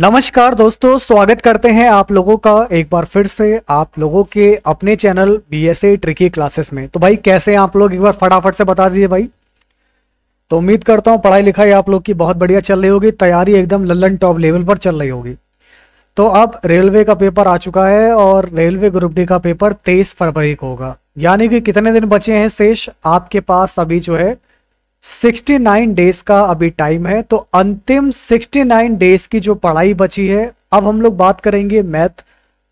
नमस्कार दोस्तों स्वागत करते हैं आप लोगों का एक बार फिर से आप लोगों के अपने channel B S A tricky classes में तो भाई कैसे हैं आप लोग एक बार फटाफट से बता दीजिए भाई तो उम्मीद करता हूं पढ़ाई लिखाई आप लोग की बहुत बढ़िया चल रही होगी तैयारी एकदम लल्लन टॉप लेवल पर चल रही होगी तो अब रेलवे का पेपर आ चुका है और रेलवे ग्रुप डी का पेपर तेईस फरवरी को होगा यानी कि कितने दिन बचे हैं शेष आपके पास अभी जो है 69 डेज का अभी टाइम है तो अंतिम 69 डेज की जो पढ़ाई बची है अब हम लोग बात करेंगे मैथ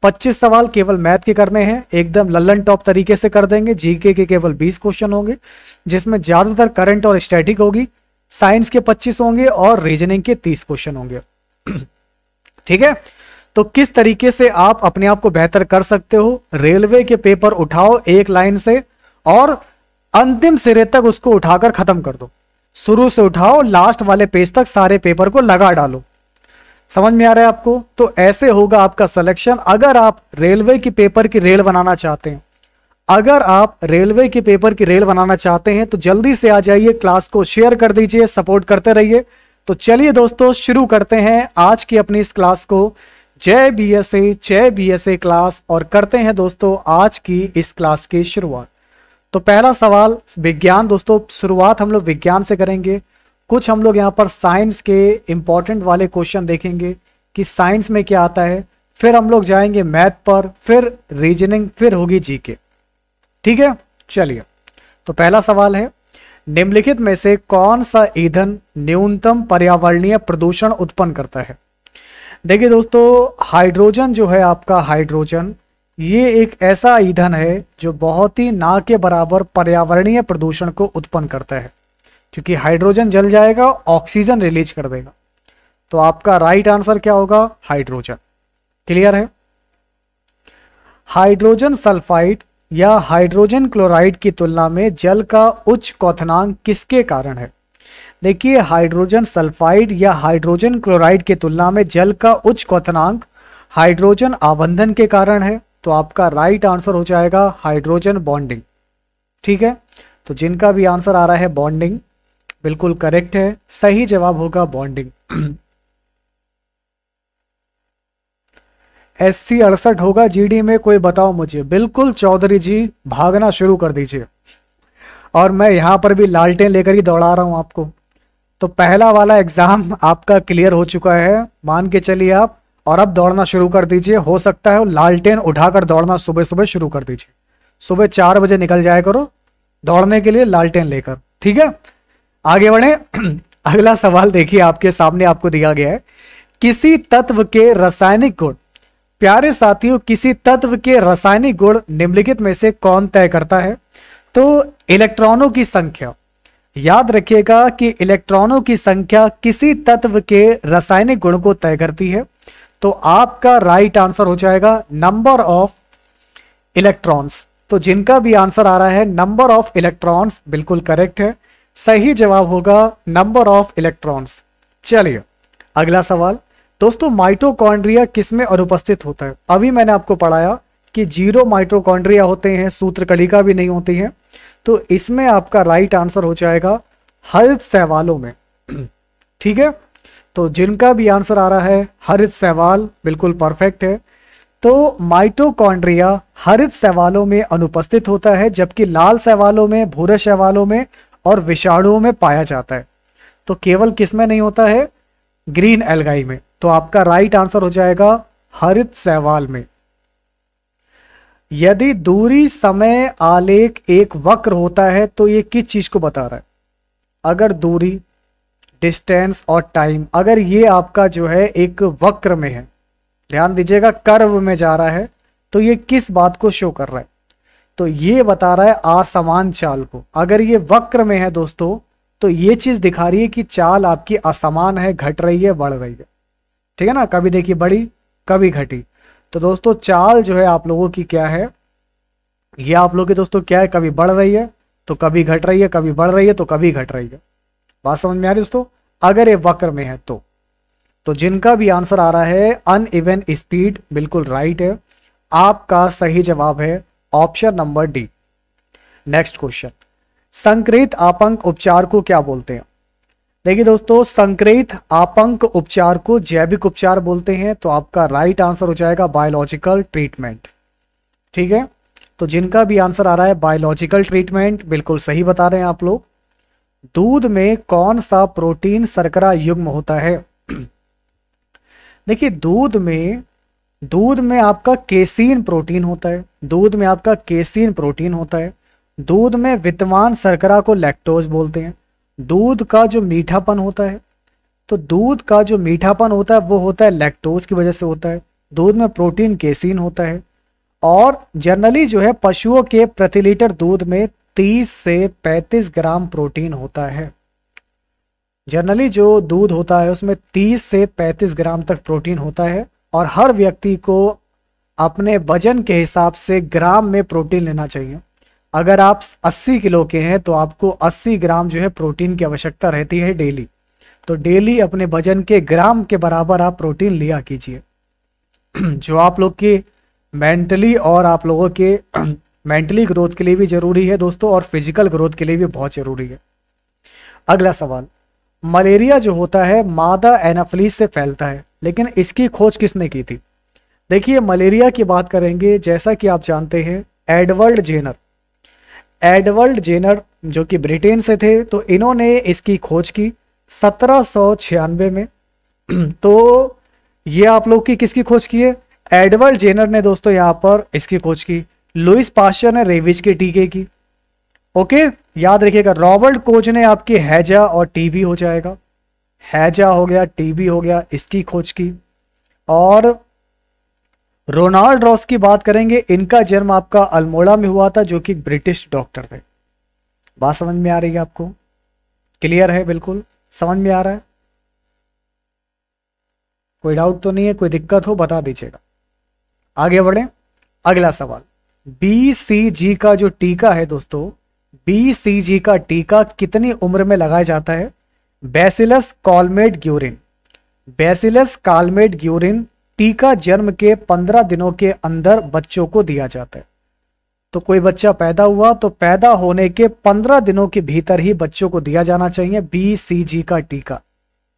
25 सवाल केवल मैथ के करने हैं एकदम लल्लन टॉप तरीके से कर देंगे जीके के केवल 20 क्वेश्चन होंगे जिसमें ज्यादातर करंट और स्टैटिक होगी साइंस के 25 होंगे और रीजनिंग के 30 क्वेश्चन होंगे ठीक है तो किस तरीके से आप अपने आप को बेहतर कर सकते हो रेलवे के पेपर उठाओ एक लाइन से और अंतिम सिरे तक उसको उठाकर खत्म कर दो शुरू से उठाओ लास्ट वाले पेज तक सारे पेपर को लगा डालो समझ में आ रहा है आपको तो ऐसे होगा आपका सिलेक्शन अगर आप रेलवे की पेपर की रेल बनाना चाहते हैं अगर आप रेलवे के पेपर की रेल बनाना चाहते हैं तो जल्दी से आ जाइए क्लास को शेयर कर दीजिए सपोर्ट करते रहिए तो चलिए दोस्तों शुरू करते हैं आज की अपनी इस क्लास को जय बी एस ए जय बी एस ए क्लास और करते हैं दोस्तों आज की इस क्लास की शुरुआत तो पहला सवाल विज्ञान दोस्तों शुरुआत हम लोग विज्ञान से करेंगे कुछ हम लोग यहाँ पर साइंस के इम्पॉर्टेंट वाले क्वेश्चन देखेंगे कि साइंस में क्या आता है फिर हम लोग जाएंगे मैथ पर फिर रीजनिंग फिर होगी जी के ठीक है चलिए तो पहला सवाल है निम्नलिखित में से कौन सा ईंधन न्यूनतम पर्यावरणीय प्रदूषण उत्पन्न करता है देखिए दोस्तों हाइड्रोजन जो है आपका हाइड्रोजन ये एक ऐसा ईंधन है जो बहुत ही ना के बराबर पर्यावरणीय प्रदूषण को उत्पन्न करता है क्योंकि हाइड्रोजन जल जाएगा ऑक्सीजन रिलीज कर देगा तो आपका राइट आंसर क्या होगा हाइड्रोजन क्लियर है हाइड्रोजन सल्फाइड या हाइड्रोजन क्लोराइड की तुलना में जल का उच्च क्वथनांक किसके कारण है देखिए हाइड्रोजन सल्फाइड या हाइड्रोजन क्लोराइड की तुलना में जल का उच्च क्वथनांक हाइड्रोजन आबंधन के कारण है तो आपका राइट आंसर हो जाएगा हाइड्रोजन बॉन्डिंग ठीक है तो जिनका भी आंसर आ रहा है बॉन्डिंग बिल्कुल करेक्ट है सही जवाब होगा बॉन्डिंग एस सी अड़सठ होगा जीडी में कोई बताओ मुझे बिल्कुल चौधरी जी भागना शुरू कर दीजिए और मैं यहां पर भी लालटेन लेकर ही दौड़ा रहा हूं आपको तो पहला वाला एग्जाम आपका क्लियर हो चुका है मान के चलिए आप और अब दौड़ना शुरू कर दीजिए हो सकता है लालटेन उठाकर दौड़ना सुबह सुबह शुरू कर दीजिए सुबह चार बजे निकल जाए करो दौड़ने के लिए लालटेन लेकर ठीक है आगे बढ़े अगला सवाल देखिए आपके सामने आपको दिया गया है किसी तत्व के रासायनिक गुण प्यारे साथियों किसी तत्व के रासायनिक गुण निम्नलिखित में से कौन तय करता है तो इलेक्ट्रॉनों की संख्या याद रखिएगा कि इलेक्ट्रॉनों की संख्या किसी तत्व के रासायनिक गुण को तय करती है तो आपका राइट आंसर हो जाएगा नंबर ऑफ इलेक्ट्रॉन्स तो जिनका भी आंसर आ रहा है नंबर ऑफ इलेक्ट्रॉन्स बिल्कुल करेक्ट है सही जवाब होगा नंबर ऑफ इलेक्ट्रॉन्स चलिए अगला सवाल दोस्तों माइटोकॉन्ड्रिया किसमें अनुपस्थित होता है अभी मैंने आपको पढ़ाया कि जीरो माइटोकॉन्ड्रिया होते हैं सूत्रकलिका भी नहीं होती है तो इसमें आपका राइट आंसर हो जाएगा हल्ब सहवालों में ठीक है तो जिनका भी आंसर आ रहा है हरित सहवाल बिल्कुल परफेक्ट है तो माइटोकॉन्ड्रिया हरित सवालों में अनुपस्थित होता है जबकि लाल सवालों में भूरे सवालों में और विषाणुओं में पाया जाता है तो केवल किसमें नहीं होता है ग्रीन एलगाई में तो आपका राइट आंसर हो जाएगा हरित सवाल में यदि दूरी समय आलेख एक वक्र होता है तो ये किस चीज को बता रहा है अगर दूरी डिस्टेंस और टाइम अगर ये आपका जो है एक वक्र में है ध्यान दीजिएगा कर्व में जा रहा है तो ये किस बात को शो कर रहा है तो ये बता रहा है असमान चाल को अगर ये वक्र में है दोस्तों तो ये चीज दिखा रही है कि चाल आपकी असमान है घट रही है बढ़ रही है ठीक है ना कभी देखिए बढ़ी कभी घटी तो दोस्तों चाल जो है आप लोगों की क्या है ये आप लोगों की दोस्तों क्या है कभी बढ़ रही है तो कभी घट रही है कभी बढ़ रही है तो कभी घट रही है बात समझ में आ रही दोस्तों अगर ये वक्र में है तो तो जिनका भी आंसर आ रहा है अन इवन स्पीड बिल्कुल राइट है आपका सही जवाब है option number D next question संक्रेत आपंक उपचार को क्या बोलते हैं देखिए दोस्तों संक्रेत आपंक उपचार को जैविक उपचार बोलते हैं तो आपका राइट आंसर हो जाएगा बायोलॉजिकल ट्रीटमेंट ठीक है तो जिनका भी आंसर आ रहा है बायोलॉजिकल ट्रीटमेंट बिल्कुल सही बता रहे हैं आप लोग दूध में कौन सा प्रोटीन शर्करा युग्म होता है देखिए दूध में दूध में आपका केसीन प्रोटीन होता है दूध में आपका केसीन प्रोटीन होता है दूध में वित्तमान शर्करा को लैक्टोज बोलते हैं दूध का जो मीठापन होता है तो दूध का जो मीठापन होता है वो होता है लैक्टोज की वजह से होता है दूध में प्रोटीन केसीन होता है और जनरली जो है पशुओं के प्रति लीटर दूध में 30 से 35 ग्राम प्रोटीन होता है जनरली जो दूध होता है उसमें 30 से 35 ग्राम तक प्रोटीन होता है और हर व्यक्ति को अपने वजन के हिसाब से ग्राम में प्रोटीन लेना चाहिए अगर आप 80 किलो के हैं तो आपको 80 ग्राम जो है प्रोटीन की आवश्यकता रहती है डेली तो डेली अपने वजन के ग्राम के बराबर आप प्रोटीन लिया कीजिए जो आप लोग की मेंटली और आप लोगों के मेंटली ग्रोथ के लिए भी ज़रूरी है दोस्तों और फिजिकल ग्रोथ के लिए भी बहुत ज़रूरी है अगला सवाल मलेरिया जो होता है मादा एनाफलीस से फैलता है लेकिन इसकी खोज किसने की थी देखिए मलेरिया की बात करेंगे जैसा कि आप जानते हैं एडवर्ड जेनर एडवर्ड जेनर जो कि ब्रिटेन से थे तो इन्होंने इसकी खोज की सत्रह में तो ये आप लोग की किसकी खोज की है एडवर्ड जेनर ने दोस्तों यहाँ पर इसकी खोज की लुइस पाश्चर ने रेविज के टीके की ओके याद रखिएगा रॉबर्ट कोच ने आपकी हैजा और टीबी हो जाएगा हैजा हो गया टीबी हो गया इसकी खोज की और रोनाल्ड रॉस की बात करेंगे इनका जन्म आपका अल्मोड़ा में हुआ था जो कि ब्रिटिश डॉक्टर थे बात समझ में आ रही है आपको क्लियर है बिल्कुल समझ में आ रहा है कोई डाउट तो नहीं है कोई दिक्कत हो बता दीजिएगा आगे बढ़े अगला सवाल जी का जो टीका है दोस्तों जी का टीका कितनी उम्र में लगाया जाता है bacillus Calmette Guerin bacillus Calmette Guerin टीका जन्म के 15 दिनों के अंदर बच्चों को दिया जाता है तो कोई बच्चा पैदा हुआ तो पैदा होने के 15 दिनों के भीतर ही बच्चों को दिया जाना चाहिए जी का टीका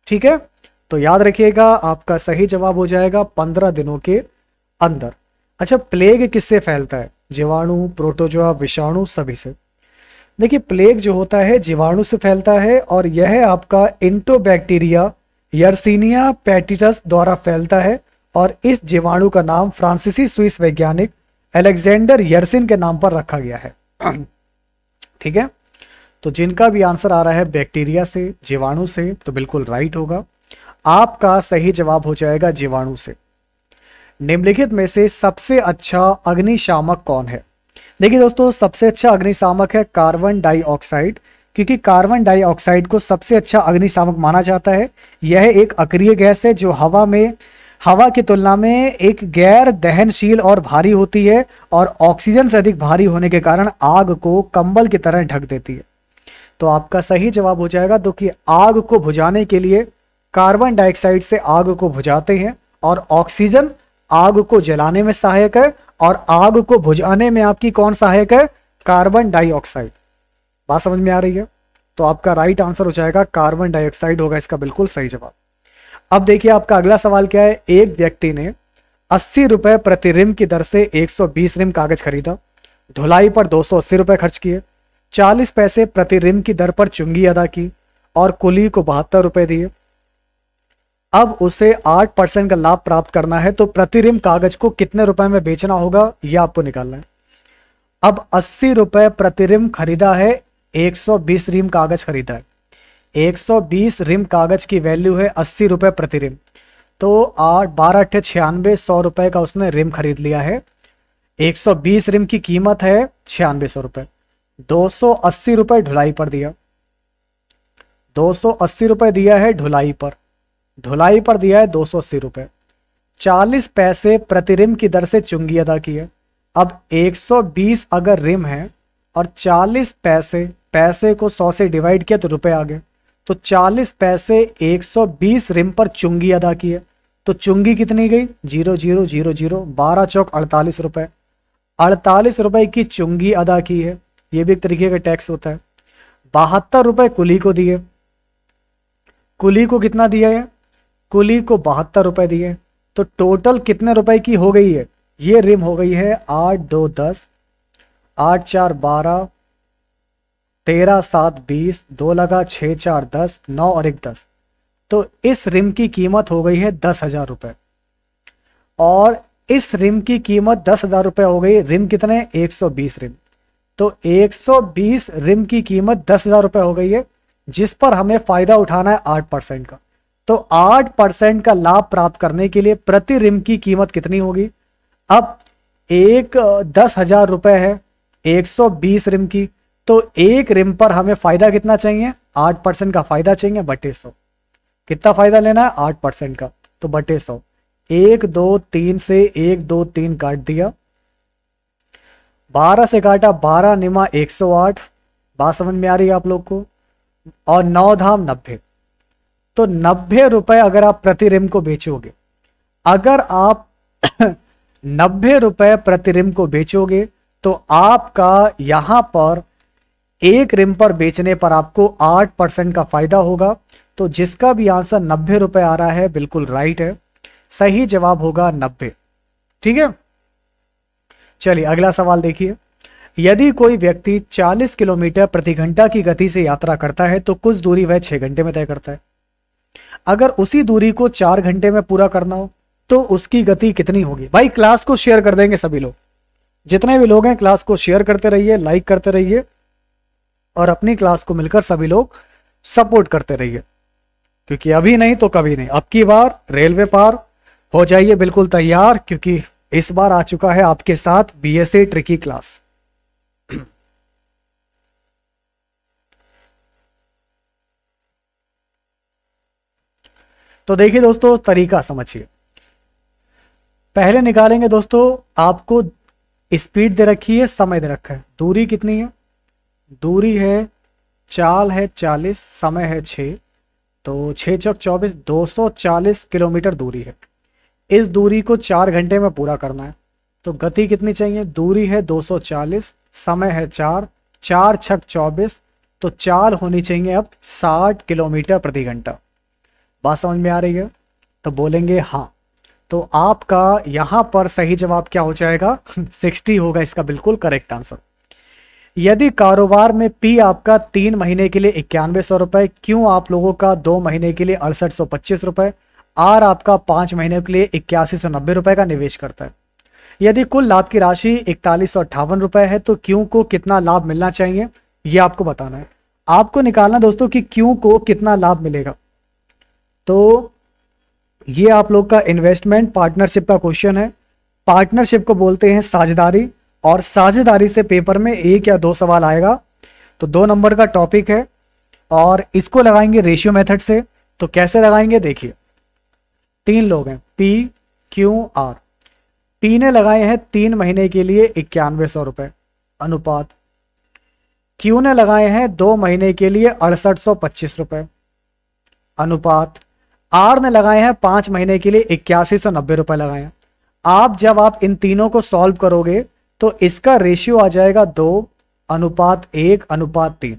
ठीक है तो याद रखिएगा आपका सही जवाब हो जाएगा 15 दिनों के अंदर अच्छा प्लेग किससे फैलता है जीवाणु प्रोटोजोआ विषाणु सभी से देखिए प्लेग जो होता है जीवाणु से फैलता है और यह आपका इंटोबैक्टीरिया यर्सिनिया पैटिटस द्वारा फैलता है और इस जीवाणु का नाम फ्रांसीसी स्विस वैज्ञानिक एलेक्जेंडर यर्सिन के नाम पर रखा गया है ठीक है तो जिनका भी आंसर आ रहा है बैक्टीरिया से जीवाणु से तो बिल्कुल राइट होगा आपका सही जवाब हो जाएगा जीवाणु से निम्नलिखित में से सबसे अच्छा अग्निशामक कौन है देखिए दोस्तों सबसे अच्छा अग्निशामक है कार्बन डाइऑक्साइड क्योंकि कार्बन डाइऑक्साइड को सबसे अच्छा अग्निशामक माना जाता है यह एक अक्रिय गैस है जो हवा में हवा की तुलना में एक गैर दहनशील और भारी होती है और ऑक्सीजन से अधिक भारी होने के कारण आग को कंबल की तरह ढक देती है तो आपका सही जवाब हो जाएगा तो कि आग को भुजाने के लिए कार्बन डाइऑक्साइड से आग को भुजाते हैं और ऑक्सीजन आग को जलाने में सहायक है और आग को बुझाने में आपकी कौन सहायक है कार्बन डाइऑक्साइड बात समझ में आ रही है तो आपका राइट आंसर हो जाएगा कार्बन डाइऑक्साइड होगा इसका बिल्कुल सही जवाब अब देखिए आपका अगला सवाल क्या है एक व्यक्ति ने अस्सी रुपए प्रति रिम की दर से 120 रिम कागज खरीदा धुलाई पर दो सौ अस्सी रुपए खर्च किए चालीस पैसे प्रति रिम की दर पर चुंगी अदा की और कुली को बहत्तर रुपए दिए अब उसे आठ परसेंट का लाभ प्राप्त करना है तो प्रतिरिम कागज को कितने रुपए में बेचना होगा यह आपको निकालना है अब अस्सी रुपए प्रतिरिम खरीदा है 120 रिम कागज खरीदा है 120 रिम कागज की वैल्यू है अस्सी रुपए प्रति रिम तो आठ बारह अठे छियानवे सौ रुपए का उसने रिम खरीद लिया है 120 रिम की कीमत है छियानवे सौ रुपए दो सौ अस्सी रुपए ढुलाई पर दिया दो सौ अस्सी रुपए दिया है ढुलाई पर धुलाई पर दिया है दो सौ अस्सी रुपए चालीस पैसे प्रति रिम की दर से चुंगी अदा की है अब 120 अगर रिम है और 40 पैसे पैसे को 100 से डिवाइड किया तो रुपए आ गए तो 40 पैसे 120 रिम पर चुंगी अदा की है तो चुंगी कितनी गई जीरो जीरो जीरो जीरो बारह चौक अड़तालीस रुपए अड़तालीस रुपए की चुंगी अदा की है ये भी एक तरीके का टैक्स होता है बहत्तर रुपए कुली को दिए कुली को कितना दिया है कुली को बहत्तर रुपए दिए तो टोटल कितने रुपए की हो गई है ये रिम हो गई है आठ दो दस आठ चार बारह तेरह सात बीस दो लगा छः चार दस नौ और एक दस तो इस रिम की कीमत हो गई है दस हजार रुपये और इस रिम की कीमत दस हजार रुपये हो गई रिम कितने एक सौ बीस रिम तो एक सौ बीस रिम की कीमत दस हजार रुपये हो गई है जिस पर हमें फायदा उठाना है आठ परसेंट का तो आठ परसेंट का लाभ प्राप्त करने के लिए प्रति रिम की कीमत कितनी होगी अब एक दस हजार रुपए है एक सौ बीस रिम की तो एक रिम पर हमें फायदा कितना चाहिए आठ परसेंट का फायदा चाहिए बटे सौ कितना फायदा लेना है आठ परसेंट का तो बटे सौ एक दो तीन से एक दो तीन काट दिया बारह से काटा बारह निमा एक सौ आठ बात समझ में आ रही है आप लोग को और नौ धाम नब्बे तो नब्बे रुपए अगर आप प्रति रिम को बेचोगे अगर आप नब्बे रुपए प्रति रिम को बेचोगे तो आपका यहां पर एक रिम पर बेचने पर आपको आठ परसेंट का फायदा होगा तो जिसका भी आंसर नब्बे रुपए आ रहा है बिल्कुल राइट है सही जवाब होगा नब्बे ठीक है चलिए अगला सवाल देखिए यदि कोई व्यक्ति 40 किलोमीटर प्रति घंटा की गति से यात्रा करता है तो कुछ दूरी वह 6 घंटे में तय करता है अगर उसी दूरी को चार घंटे में पूरा करना हो तो उसकी गति कितनी होगी भाई क्लास को शेयर कर देंगे सभी लोग जितने भी लोग हैं क्लास को शेयर करते रहिए लाइक करते रहिए और अपनी क्लास को मिलकर सभी लोग सपोर्ट करते रहिए क्योंकि अभी नहीं तो कभी नहीं अब की बार रेलवे पार हो जाइए बिल्कुल तैयार क्योंकि इस बार आ चुका है आपके साथ बी एस ट्रिकी क्लास तो देखिए दोस्तों तरीका समझिए पहले निकालेंगे दोस्तों आपको स्पीड दे रखी है समय दे रखा है दूरी कितनी है दूरी है चाल है चालीस समय है छ तो छः चौक चौबीस दो सौ चालीस किलोमीटर दूरी है इस दूरी को चार घंटे में पूरा करना है तो गति कितनी चाहिए दूरी है दो सौ चालीस समय है चार चार छक चौबीस तो चाल होनी चाहिए अब साठ किलोमीटर प्रति घंटा बात समझ में आ रही है तो बोलेंगे हाँ तो आपका यहां पर सही जवाब क्या हो जाएगा सिक्सटी होगा इसका बिल्कुल करेक्ट आंसर यदि कारोबार में पी आपका तीन महीने के लिए इक्यानवे सौ रुपए क्यों आप लोगों का दो महीने के लिए अड़सठ सौ पच्चीस रुपए आर आपका पांच महीने के लिए इक्यासी सौ नब्बे रुपए का निवेश करता है यदि कुल लाभ की राशि इकतालीस सौ अट्ठावन रुपए है तो क्यों को कितना लाभ मिलना चाहिए यह आपको बताना है आपको निकालना दोस्तों कि क्यों को कितना लाभ मिलेगा तो ये आप लोग का इन्वेस्टमेंट पार्टनरशिप का क्वेश्चन है पार्टनरशिप को बोलते हैं साझेदारी और साझेदारी से पेपर में एक या दो सवाल आएगा तो दो नंबर का टॉपिक है और इसको लगाएंगे रेशियो मेथड से तो कैसे लगाएंगे देखिए तीन लोग हैं पी क्यू आर पी ने लगाए हैं तीन महीने के लिए इक्यानवे सौ रुपए अनुपात क्यू ने लगाए हैं दो महीने के लिए अड़सठ सौ पच्चीस रुपए अनुपात आर ने लगाए हैं पांच महीने के लिए इक्यासी सौ नब्बे रुपए लगाए हैं आप जब आप इन तीनों को सॉल्व करोगे तो इसका रेशियो आ जाएगा दो अनुपात एक अनुपात तीन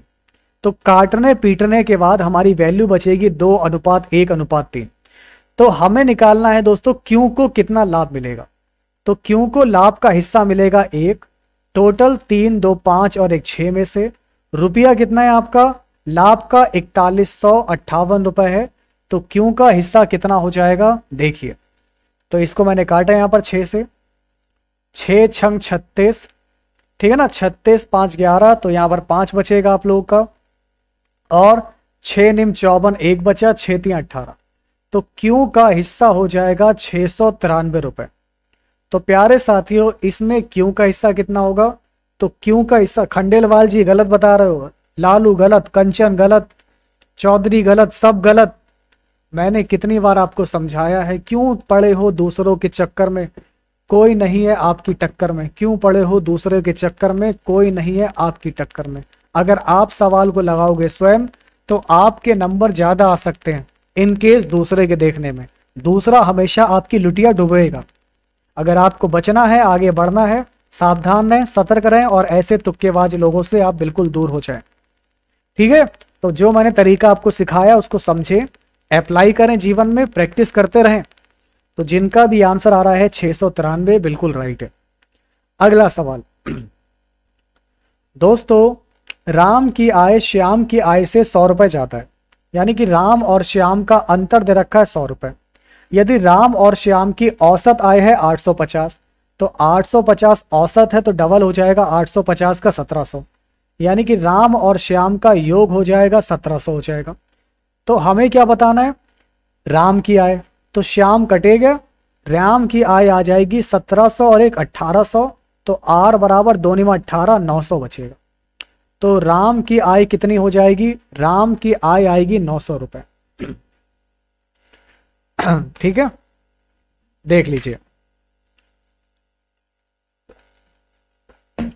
तो काटने पीटने के बाद हमारी वैल्यू बचेगी दो अनुपात एक अनुपात तीन तो हमें निकालना है दोस्तों क्यों को कितना लाभ मिलेगा तो क्यों को लाभ का हिस्सा मिलेगा एक टोटल तीन दो पांच और एक छह में से रुपया कितना है आपका लाभ का इकतालीस सौ अट्ठावन रुपए है तो क्यू का हिस्सा कितना हो जाएगा देखिए तो इसको मैंने काटा यहाँ पर छे से छे छंग छत्तीस ठीक है ना छत्तीस पांच ग्यारह तो यहां पर पांच बचेगा आप लोगों का और छ निम चौबन एक बचा छे तीन अट्ठारह तो क्यू का हिस्सा हो जाएगा छ सौ तिरानवे रुपए तो प्यारे साथियों इसमें क्यू का हिस्सा कितना होगा तो क्यू का हिस्सा खंडेलवाल जी गलत बता रहे हो लालू गलत कंचन गलत चौधरी गलत सब गलत मैंने कितनी बार आपको समझाया है क्यों पड़े हो दूसरों के चक्कर में कोई नहीं है आपकी टक्कर में क्यों पड़े हो दूसरे के चक्कर में कोई नहीं है आपकी टक्कर में अगर आप सवाल को लगाओगे स्वयं तो आपके नंबर ज़्यादा आ सकते हैं इनकेस दूसरे के देखने में दूसरा हमेशा आपकी लुटिया डूबेगा अगर आपको बचना है आगे बढ़ना है सावधान रहें सतर्क रहें और ऐसे तुक्केबाज लोगों से आप बिल्कुल दूर हो जाए ठीक है तो जो मैंने तरीका आपको सिखाया उसको समझें अप्लाई करें जीवन में प्रैक्टिस करते रहें तो जिनका भी आंसर आ रहा है तिरानवे बिल्कुल राइट है अगला सवाल दोस्तों राम की आय श्याम की आय से सौ रुपए जाता है यानी कि राम और श्याम का अंतर दे रखा है सौ रुपए यदि राम और श्याम की औसत आय है 850 तो 850 औसत है तो डबल हो जाएगा 850 का 1700 यानी कि राम और श्याम का योग हो जाएगा 1700 हो जाएगा तो हमें क्या बताना है राम की आय तो श्याम कटेगा राम की आय आ जाएगी 1700 और एक 1800 तो आर बराबर दोनों में अट्ठारह नौ सौ बचेगा तो राम की आय कितनी हो जाएगी राम की आय आएगी नौ सौ रुपए ठीक है देख लीजिए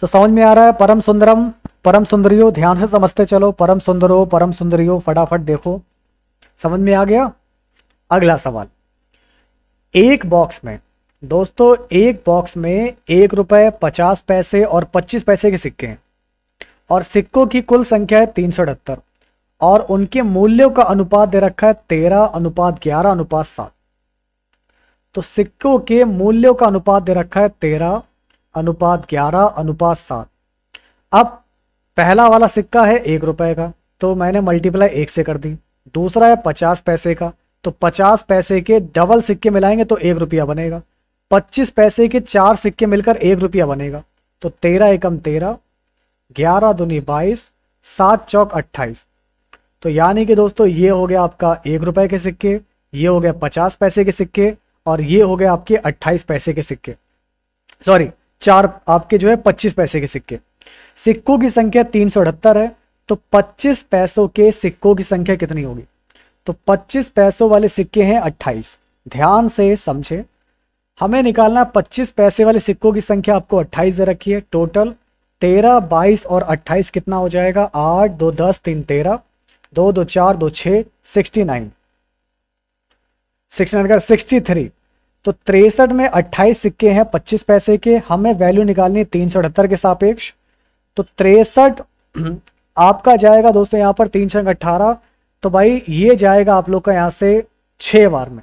तो समझ में आ रहा है परम सुंदरम परम सुंदरियों ध्यान से समझते चलो परम सुंदरो परम सुंदरियो फटाफट देखो समझ में आ गया अगला सवाल एक बॉक्स में दोस्तों एक बॉक्स में एक रुपए पचास पैसे और पच्चीस पैसे के सिक्के हैं और सिक्कों की कुल संख्या है तीन सौ अठहत्तर और उनके मूल्यों का अनुपात दे रखा है तेरह अनुपात ग्यारह अनुपात सात तो सिक्कों के मूल्यों का अनुपात दे रखा है तेरह अनुपात ग्यारह अनुपात सात अब पहला वाला सिक्का है एक रुपए का तो मैंने मल्टीप्लाई एक से कर दी दूसरा है पचास पैसे का तो पचास पैसे के डबल सिक्के मिलाएंगे तो एक रुपया बनेगा पच्चीस पैसे के चार सिक्के मिलकर एक रुपया बनेगा तो तेरह एकम तेरह ग्यारह दुनी बाईस सात चौक अट्ठाईस तो यानी कि दोस्तों ये हो गया आपका एक रुपए के सिक्के ये हो गया पचास पैसे के सिक्के और ये हो गया आपके अट्ठाईस पैसे के सिक्के सॉरी चार आपके जो है पच्चीस पैसे के सिक्के सिक्कों की संख्या तीन है तो 25 पैसों के सिक्कों की संख्या कितनी होगी तो 25 पैसों वाले सिक्के हैं 28 ध्यान से समझे हमें निकालना 25 पैसे वाले सिक्कों की संख्या आपको 28 दे रखी है टोटल 13, 22 और 28 कितना हो जाएगा 8, 2, 10, 3, 13, चार दो 4, sixty nine sixty nine sixty three तो तिरसठ में 28 सिक्के हैं 25 पैसे के हमें वैल्यू निकालनी है तीन के सापेक्ष तो तिरसठ आपका जाएगा दोस्तों यहां पर तीन छंग अट्ठारह तो भाई ये जाएगा आप लोग का यहां से छ बार में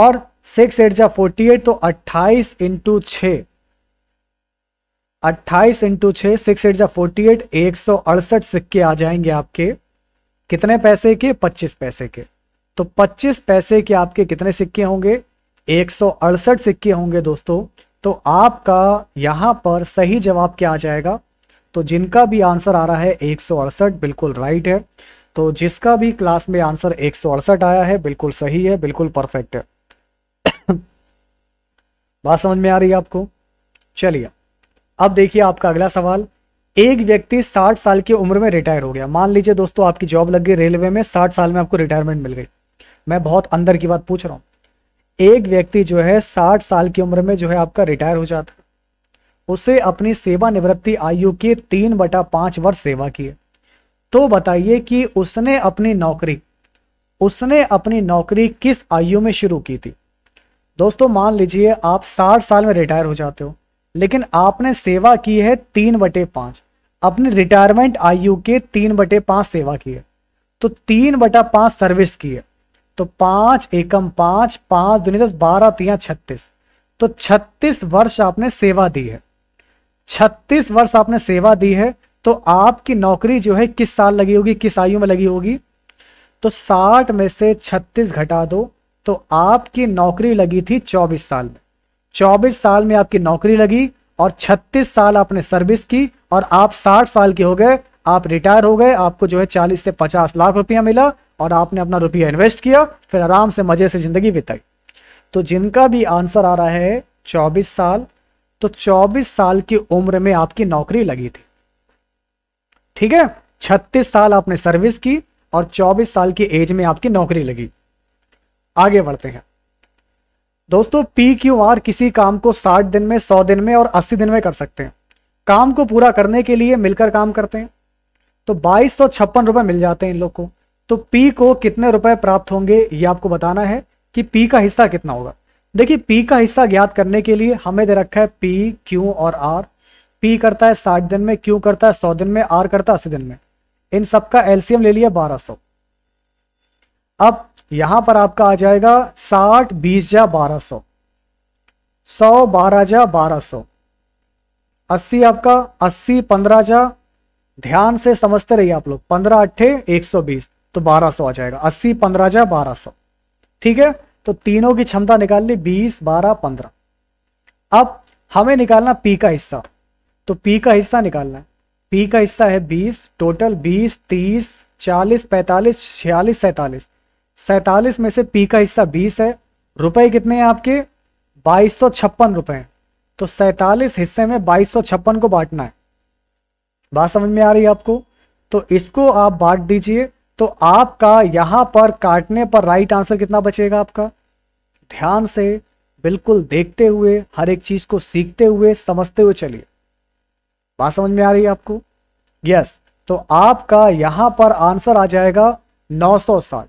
और सिक्स एट जा फोर्टी एट तो अट्ठाईस इंटू छ अट्ठाईस इंटू छ सिक्स एट जा फोर्टी एट एक सौ अड़सठ सिक्के आ जाएंगे आपके कितने पैसे के पच्चीस पैसे के तो पच्चीस पैसे के आपके कितने सिक्के होंगे एक सौ अड़सठ सिक्के होंगे दोस्तों तो आपका यहां पर सही जवाब क्या आ जाएगा तो जिनका भी आंसर आ रहा है एक बिल्कुल राइट है तो जिसका भी क्लास में आंसर एक आया है बिल्कुल सही है बिल्कुल परफेक्ट है बात समझ में आ रही है आपको चलिए अब देखिए आपका अगला सवाल एक व्यक्ति 60 साल की उम्र में रिटायर हो गया मान लीजिए दोस्तों आपकी जॉब लग गई रेलवे में 60 साल में आपको रिटायरमेंट मिल गई मैं बहुत अंदर की बात पूछ रहा हूं एक व्यक्ति जो है 60 साल की उम्र में जो है आपका रिटायर हो जाता उसे अपनी सेवानिवृत्ति आयु के तीन बटा पांच वर्ष सेवा की तो बताइए कि उसने अपनी नौकरी उसने अपनी नौकरी किस आयु में शुरू की थी दोस्तों मान लीजिए आप साठ साल में रिटायर हो जाते हो लेकिन आपने सेवा की है तीन बटे पांच अपने रिटायरमेंट आयु के तीन बटे पांच सेवा की है तो तीन बटा पांच सर्विस की है तो पांच एकम पांच पांच दुनिया दस बारह तीन छत्तीस तो छत्तीस वर्ष आपने सेवा दी है छत्तीस वर्ष आपने सेवा दी है तो आपकी नौकरी जो है किस साल लगी होगी किस आयु में लगी होगी तो साठ में से छत्तीस घटा दो तो आपकी नौकरी लगी थी चौबीस साल में चौबीस साल में आपकी नौकरी लगी और छत्तीस साल आपने सर्विस की और आप साठ साल के हो गए आप रिटायर हो गए आपको जो है चालीस से पचास लाख रुपया मिला और आपने अपना रुपया इन्वेस्ट किया फिर आराम से मजे से जिंदगी बिताई तो जिनका भी आंसर आ रहा है चौबीस साल तो 24 साल की उम्र में आपकी नौकरी लगी थी ठीक है 36 साल आपने सर्विस की और 24 साल की एज में आपकी नौकरी लगी आगे बढ़ते हैं दोस्तों पी क्यू आर किसी काम को 60 दिन में 100 दिन में और 80 दिन में कर सकते हैं काम को पूरा करने के लिए मिलकर काम करते हैं तो बाईस सौ छप्पन रुपए मिल जाते हैं इन लोग को तो पी को कितने रुपए प्राप्त होंगे ये आपको बताना है कि पी का हिस्सा कितना होगा देखिए पी का हिस्सा ज्ञात करने के लिए हमें दे रखा है पी क्यू और आर पी करता है साठ दिन में क्यू करता है सौ दिन में आर करता है अस्सी दिन में इन सबका एल्सियम एलसीएम ले लिया बारह सौ अब यहां पर आपका आ जाएगा साठ बीस जा बारह सौ सौ बारह जा बारह सौ अस्सी आपका अस्सी पंद्रह जा ध्यान से समझते रहिए आप लोग पंद्रह अट्ठे एक सौ बीस तो बारह सौ आ जाएगा अस्सी पंद्रह जा बारह सौ ठीक है तो तीनों की क्षमता निकाल ली बीस बारह पंद्रह अब हमें निकालना पी का हिस्सा तो पी का हिस्सा निकालना है पी का हिस्सा है बीस टोटल बीस तीस चालीस पैंतालीस छियालीस सैतालीस सैतालीस में से पी का हिस्सा बीस है रुपए कितने हैं आपके बाईस सौ छप्पन रुपए तो सैतालीस हिस्से में बाईस सौ छप्पन को बांटना है बात समझ में आ रही है आपको तो इसको आप बांट दीजिए तो आपका यहां पर काटने पर राइट आंसर कितना बचेगा आपका ध्यान से बिल्कुल देखते हुए हर एक चीज को सीखते हुए समझते हुए चलिए बात समझ में आ रही है आपको यस तो आपका यहां पर आंसर आ जाएगा 960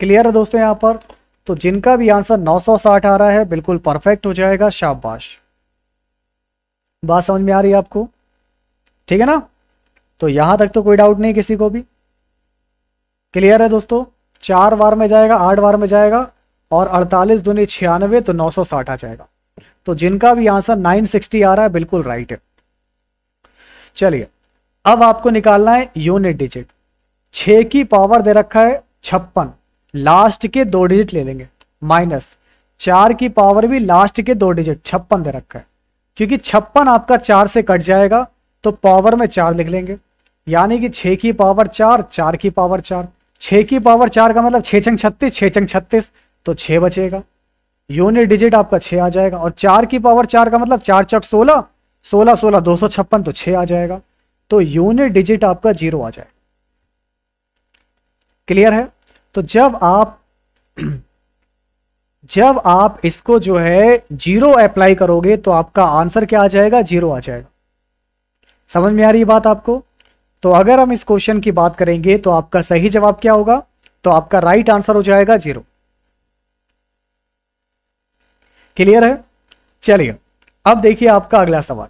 क्लियर है दोस्तों यहां पर तो जिनका भी आंसर 960 आ रहा है बिल्कुल परफेक्ट हो जाएगा शाबाश बात समझ में आ रही है आपको ठीक है ना तो यहां तक तो कोई डाउट नहीं किसी को भी क्लियर है दोस्तों चार बार में जाएगा आठ बार में जाएगा और अड़तालीस दुनी छियानवे तो नौ सौ साठ आ जाएगा तो जिनका भी आंसर नाइन सिक्सटी आ रहा है बिल्कुल राइट है चलिए अब आपको निकालना है यूनिट डिजिट छ की पावर दे रखा है छप्पन लास्ट के दो डिजिट ले लेंगे माइनस चार की पावर भी लास्ट के दो डिजिट छप्पन दे रखा है क्योंकि छप्पन आपका चार से कट जाएगा तो पावर में चार लिख लेंगे यानी कि छ की पावर चार चार की पावर चार छे की पावर चार का मतलब छे चंग छत्तीस छे चंग छत्तीस तो छः बचेगा यूनिट डिजिट आपका छ आ जाएगा और चार की पावर चार का मतलब चार चक सोलह सोलह सोलह दो सौ छप्पन तो छः आ जाएगा तो यूनिट डिजिट आपका जीरो आ जाएगा क्लियर है तो जब आप जब आप इसको जो है जीरो अप्लाई करोगे तो आपका आंसर क्या आ जाएगा जीरो आ जाएगा समझ में आ रही है बात आपको तो अगर हम इस क्वेश्चन की बात करेंगे तो आपका सही जवाब क्या होगा तो आपका राइट आंसर हो जाएगा जीरो क्लियर है चलिए अब देखिए आपका अगला सवाल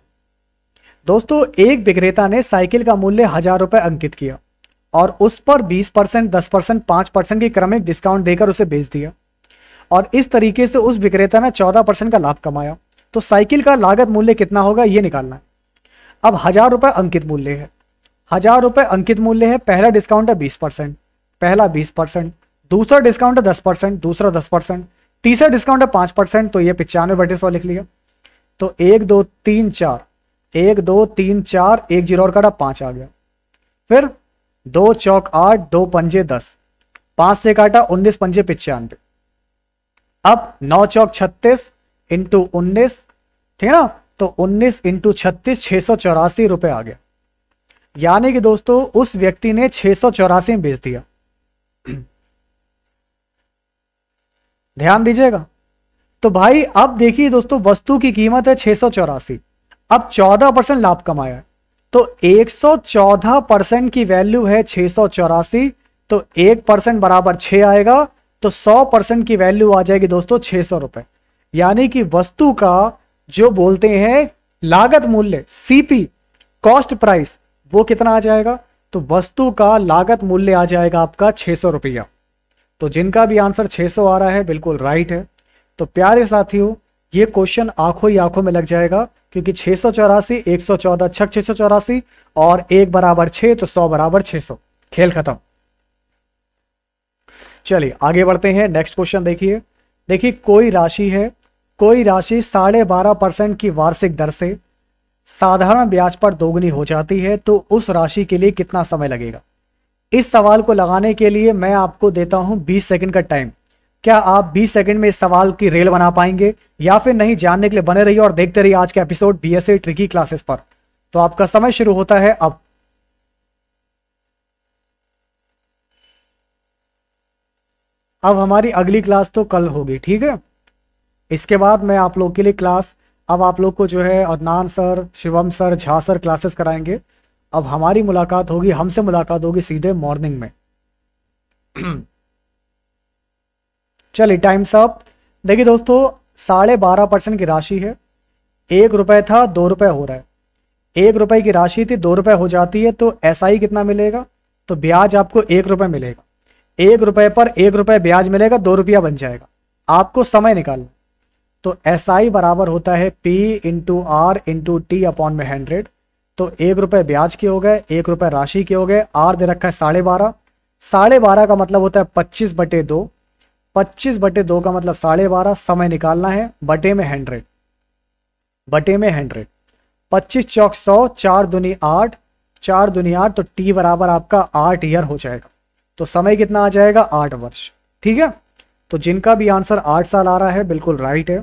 दोस्तों एक विक्रेता ने साइकिल का मूल्य हजार रुपए अंकित किया और उस पर 20 परसेंट दस परसेंट पांच परसेंट के क्रमिक डिस्काउंट देकर उसे बेच दिया और इस तरीके से उस विक्रेता ने चौदह परसेंट का लाभ कमाया तो साइकिल का लागत मूल्य कितना होगा यह निकालना है अब हजार रुपए अंकित मूल्य है हजार रुपए अंकित मूल्य है पहला डिस्काउंट है बीस परसेंट पहला बीस परसेंट दूसरा डिस्काउंट है दस परसेंट दूसरा दस परसेंट तीसरा डिस्काउंट है पांच परसेंट तो ये पिचानवे बटे सौ लिख लिया तो एक दो तीन चार एक दो तीन चार एक जीरो और काटा पांच आ गया फिर दो चौक आठ दो पंजे दस पांच से काटा उन्नीस पंजे पिचानवे अब नौ चौक छत्तीस इंटू उन्नीस ठीक है ना तो उन्नीस इंटू छत्तीस छह सौ चौरासी रुपए आ गया यानी कि दोस्तों उस व्यक्ति ने छह सौ चौरासी में बेच दिया ध्यान दीजिएगा तो भाई अब देखिए दोस्तों वस्तु की कीमत है छह सौ चौरासी अब चौदह परसेंट लाभ कमाया है तो एक सौ चौदह परसेंट की वैल्यू है छह सौ चौरासी तो एक परसेंट बराबर छ आएगा तो सौ परसेंट की वैल्यू आ जाएगी दोस्तों छह सौ रुपए यानी कि वस्तु का जो बोलते हैं लागत मूल्य सीपी कॉस्ट प्राइस वो कितना आ जाएगा तो वस्तु का लागत मूल्य आ जाएगा आपका छह सौ रुपया तो जिनका भी आंसर छह सौ आ रहा है बिल्कुल राइट है तो प्यारे साथियों ये क्वेश्चन आंखों ही आंखों में लग जाएगा क्योंकि छह सौ चौरासी एक सौ चौदह छक छह सौ चौरासी और एक बराबर छह तो सौ बराबर छह सौ खेल खत्म चलिए आगे बढ़ते हैं नेक्स्ट क्वेश्चन देखिए देखिए कोई राशि है कोई राशि साढ़े बारह परसेंट की वार्षिक दर से साधारण ब्याज पर दोगुनी हो जाती है तो उस राशि के लिए कितना समय लगेगा इस सवाल को लगाने के लिए मैं आपको देता हूं 20 सेकंड का टाइम क्या आप 20 सेकंड में इस सवाल की रेल बना पाएंगे या फिर नहीं जानने के लिए बने रहिए और देखते रहिए आज के episode B S tricky classes पर तो आपका समय शुरू होता है अब अब हमारी अगली क्लास तो कल होगी ठीक है इसके बाद मैं आप लोग के लिए क्लास अब आप लोग को जो है Adnan sir Shivam sir Jha sir classes कराएंगे अब हमारी मुलाकात होगी हमसे मुलाकात होगी सीधे मॉर्निंग में चलिए टाइम्स अप देखिए दोस्तों साढ़े बारह परसेंट की राशि है एक रुपए था दो रुपए हो रहा है एक रुपए की राशि थी दो रुपए हो जाती है तो एस आई कितना मिलेगा तो ब्याज आपको एक रुपए मिलेगा एक रुपए पर एक रुपए ब्याज मिलेगा दो रुपया बन जाएगा आपको समय निकालना तो एस SI बराबर होता है P into R into T upon में हंड्रेड तो एक रुपए ब्याज के हो गए एक रुपए राशि के हो गए आर दे रखा है साढ़े बारह साढ़े बारह का मतलब होता है पच्चीस बटे दो पच्चीस बटे दो का मतलब साढ़े बारह समय निकालना है बटे में हंड्रेड बटे में हंड्रेड पच्चीस चौक सौ चार दुनी आठ चार दुनी आठ तो टी बराबर आपका आठ ईयर हो जाएगा तो समय कितना आ जाएगा आठ वर्ष ठीक है तो जिनका भी आंसर आठ साल आ रहा है बिल्कुल राइट है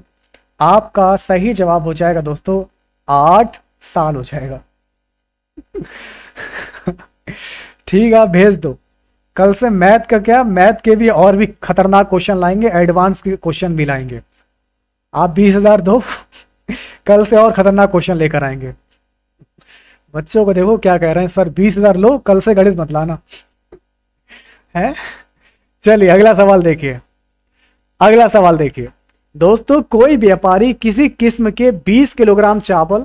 आपका सही जवाब हो जाएगा दोस्तों आठ साल हो जाएगा ठीक है भेज दो कल से मैथ का क्या मैथ के भी और भी खतरनाक क्वेश्चन लाएंगे एडवांस के क्वेश्चन भी लाएंगे आप बीस हजार दो कल से और खतरनाक क्वेश्चन लेकर आएंगे बच्चों को देखो क्या कह रहे हैं सर बीस हजार लो कल से गणित मत लाना है चलिए अगला सवाल देखिए अगला सवाल देखिए दोस्तों कोई व्यापारी किसी किस्म के 20 किलोग्राम चावल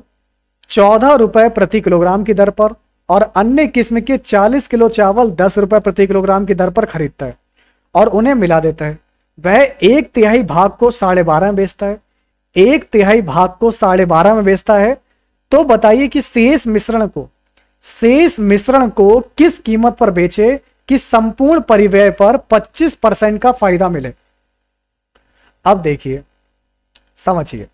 चौदह रुपए प्रति किलोग्राम की दर पर और अन्य किस्म के 40 किलो चावल दस रुपए प्रति किलोग्राम की दर पर खरीदता है और उन्हें मिला देता है वह एक तिहाई भाग को साढ़े बारह में बेचता है एक तिहाई भाग को साढ़े बारह में बेचता है तो बताइए कि शेष मिश्रण को शेष मिश्रण को किस कीमत पर बेचे कि संपूर्ण परिव्यय पर 25 परसेंट का फायदा मिले अब देखिए समझिए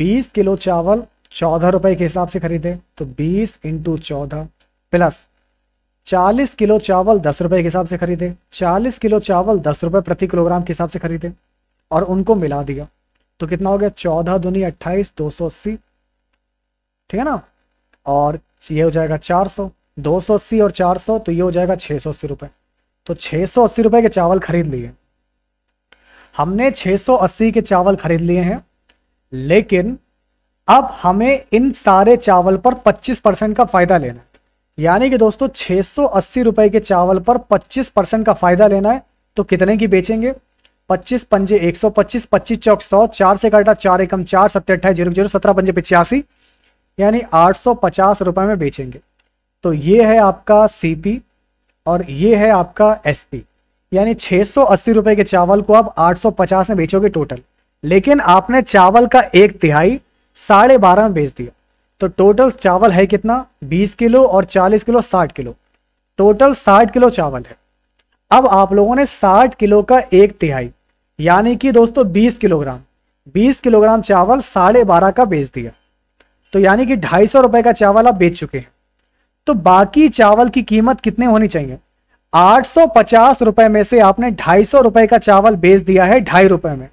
20 किलो चावल चौदह रुपए के हिसाब से खरीदे तो 20 इंटू चौदह प्लस 40 किलो चावल दस रुपए के हिसाब से खरीदे 40 किलो चावल दस रुपए प्रति किलोग्राम के हिसाब से खरीदे और उनको मिला दिया तो कितना हो गया चौदह दुनी अट्ठाईस दो सौ अस्सी ठीक है ना और ये हो जाएगा चार सौ दो सौ अस्सी और चार सौ तो ये हो जाएगा छह सौ अस्सी रुपए तो छह सौ अस्सी रुपए के चावल खरीद लिए हमने 680 के चावल खरीद लिए हैं लेकिन अब हमें इन सारे चावल पर 25 परसेंट का फायदा लेना है यानी कि दोस्तों 680 रुपए के चावल पर 25 परसेंट का फायदा लेना है तो कितने की बेचेंगे 25 पंजे 125 पच्चीस चौक सौ चार से काटा चार एकम चार सत्तर अट्ठाईस जीरो जीरो सत्रह पंजे पिचासी यानी आठ सौ पचास रुपए में बेचेंगे तो ये है आपका सीपी और ये है आपका एसपी यानी छह रुपए के चावल को आप 850 में बेचोगे टोटल लेकिन आपने चावल का एक तिहाई साढ़े बारह में बेच दिया तो टोटल चावल है कितना 20 किलो और 40 किलो 60 किलो टोटल 60 किलो चावल है अब आप लोगों ने 60 किलो का एक तिहाई यानी कि दोस्तों 20 किलोग्राम 20 किलोग्राम चावल साढ़े बारह का बेच दिया तो यानी कि ढाई सौ रुपए का चावल आप बेच चुके हैं तो बाकी चावल की कीमत कितने होनी चाहिए 850 रुपए में से आपने ढाई सौ रुपए का चावल बेच दिया है ढाई रुपए में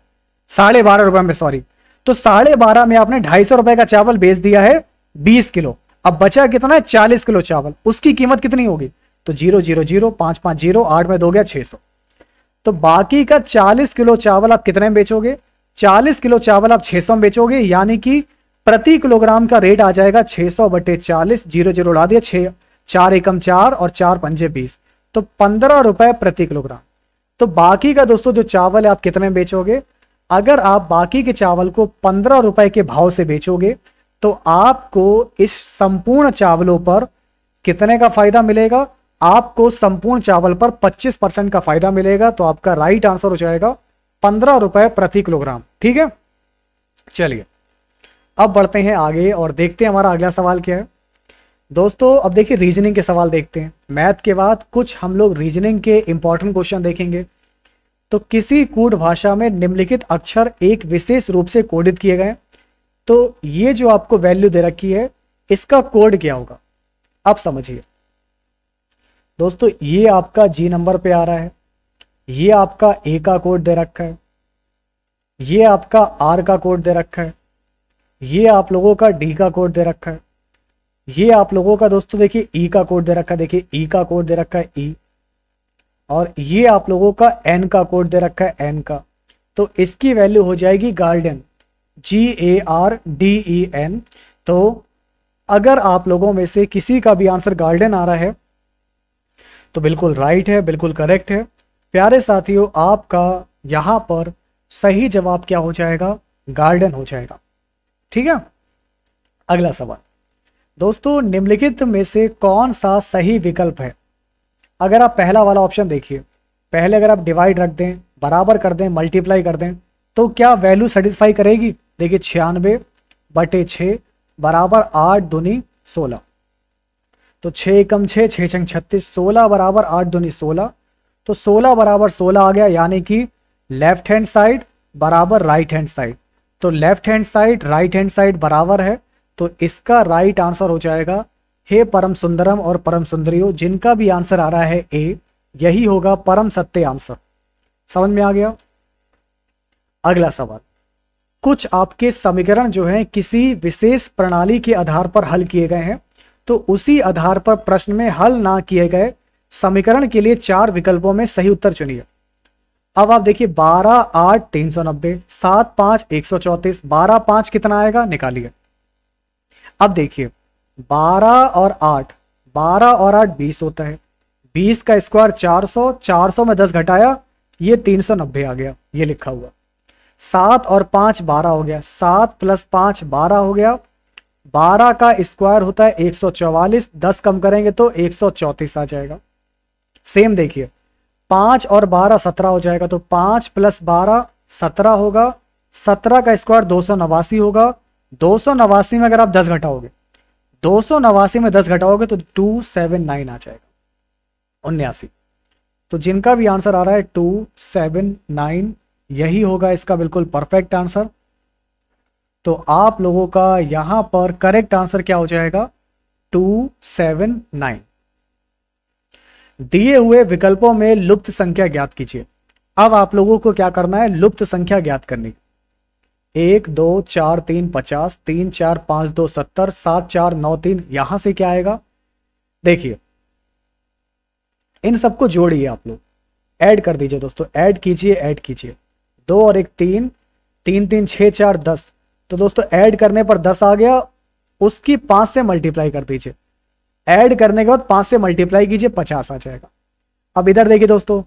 साढ़े बारह रुपए में सॉरी तो साढ़े बारह में आपने ढाई रुपए का चावल बेच दिया है बीस किलो अब बचा कितना है चालीस किलो चावल उसकी कीमत कितनी होगी तो जीरो जीरो जीरो पांच पांच जीरो आठ में दो गया छह सौ तो बाकी का चालीस किलो चावल आप कितने में बेचोगे चालीस किलो चावल आप छे सौ में बेचोगे यानी कि प्रति किलोग्राम का रेट आ जाएगा छह सौ बटे चालीस जीरो जीरो उड़ा दिया छह चार एकम चार और चार पंजे बीस तो पंद्रह रुपए प्रति किलोग्राम तो बाकी का दोस्तों जो चावल है आप कितने बेचोगे अगर आप बाकी के चावल को पंद्रह रुपए के भाव से बेचोगे तो आपको इस संपूर्ण चावलों पर कितने का फायदा मिलेगा आपको संपूर्ण चावल पर 25 परसेंट का फायदा मिलेगा तो आपका राइट आंसर हो जाएगा पंद्रह रुपए प्रति किलोग्राम ठीक है चलिए अब बढ़ते हैं आगे और देखते हैं हमारा अगला सवाल क्या है दोस्तों अब देखिए रीजनिंग के सवाल देखते हैं मैथ के बाद कुछ हम लोग रीजनिंग के इंपॉर्टेंट क्वेश्चन देखेंगे तो किसी कूट भाषा में निम्नलिखित अक्षर एक विशेष रूप से कोडित किए गए तो ये जो आपको वैल्यू दे रखी है इसका कोड क्या होगा आप समझिए दोस्तों ये आपका जी नंबर पे आ रहा है ये आपका ए का कोड दे रखा है ये आपका आर का कोड दे रखा है ये आप लोगों का डी का कोड दे रखा है ये आप लोगों का दोस्तों देखिए ई e का कोड दे रखा है देखिए ई e का कोड दे रखा है ई e। और ये आप लोगों का एन का कोड दे रखा है एन का तो इसकी वैल्यू हो जाएगी garden G A R D E N तो अगर आप लोगों में से किसी का भी आंसर गार्डन आ रहा है तो बिल्कुल राइट है बिल्कुल करेक्ट है प्यारे साथियों आपका यहां पर सही जवाब क्या हो जाएगा गार्डन हो जाएगा ठीक है अगला सवाल दोस्तों निम्नलिखित में से कौन सा सही विकल्प है अगर आप पहला वाला ऑप्शन देखिए पहले अगर आप डिवाइड रख दें बराबर कर दें मल्टीप्लाई कर दें तो क्या वैल्यू सेटिस्फाई करेगी देखिए छियानवे बटे छ बराबर आठ दुनी सोलह तो छ एकम छ छ छत्तीस सोलह बराबर आठ दूनी सोलह तो सोलह बराबर सोलह आ गया यानी कि लेफ्ट हैंड साइड बराबर राइट हैंड साइड तो left hand side right hand side बराबर है तो इसका राइट आंसर हो जाएगा हे परम सुंदरम और परम सुंदरियो जिनका भी आंसर आ रहा है ए यही होगा परम सत्य आंसर समझ में आ गया अगला सवाल कुछ आपके समीकरण जो हैं किसी विशेष प्रणाली के आधार पर हल किए गए हैं तो उसी आधार पर प्रश्न में हल ना किए गए समीकरण के लिए चार विकल्पों में सही उत्तर चुनिए अब आप देखिए बारह आठ तीन सौ नब्बे सात पांच एक सौ चौंतीस बारह पांच कितना आएगा निकालिए अब देखिए 12 और आठ बारह और आठ बीस होता है बीस का स्क्वायर चार सौ चार सौ में दस घटाया ये 390 आ गया ये लिखा हुआ सात और पांच बारह हो गया सात प्लस पांच बारह हो गया बारह का स्क्वायर होता है एक सौ चौवालीस दस कम करेंगे तो एक सौ चौतीस आ जाएगा सेम देखिए पांच और बारह सत्रह हो जाएगा तो पांच प्लस बारह सत्रह होगा सत्रह का स्क्वायर दो सौ नवासी होगा दो सौ नवासी में अगर आप दस घटाओगे दो सौ नवासी में दस घटाओगे तो टू सेवन नाइन आ जाएगा उन्यासी तो जिनका भी आंसर आ रहा है टू सेवन नाइन यही होगा इसका बिल्कुल परफेक्ट आंसर तो आप लोगों का यहां पर करेक्ट आंसर क्या हो जाएगा टू सेवन नाइन दिए हुए विकल्पों में लुप्त संख्या ज्ञात कीजिए अब आप लोगों को क्या करना है लुप्त संख्या ज्ञात करनी एक दो चार तीन पचास तीन चार पांच दो सत्तर सात चार नौ तीन यहां से क्या आएगा देखिए इन सबको जोड़िए आप लोग ऐड कर दीजिए दोस्तों ऐड कीजिए ऐड कीजिए दो और एक तीन तीन तीन छह चार दस तो दोस्तों ऐड करने पर दस आ गया उसकी पांच से मल्टीप्लाई कर दीजिए ऐड करने के बाद पांच से मल्टीप्लाई कीजिए पचास आ जाएगा अब इधर देखिए दोस्तों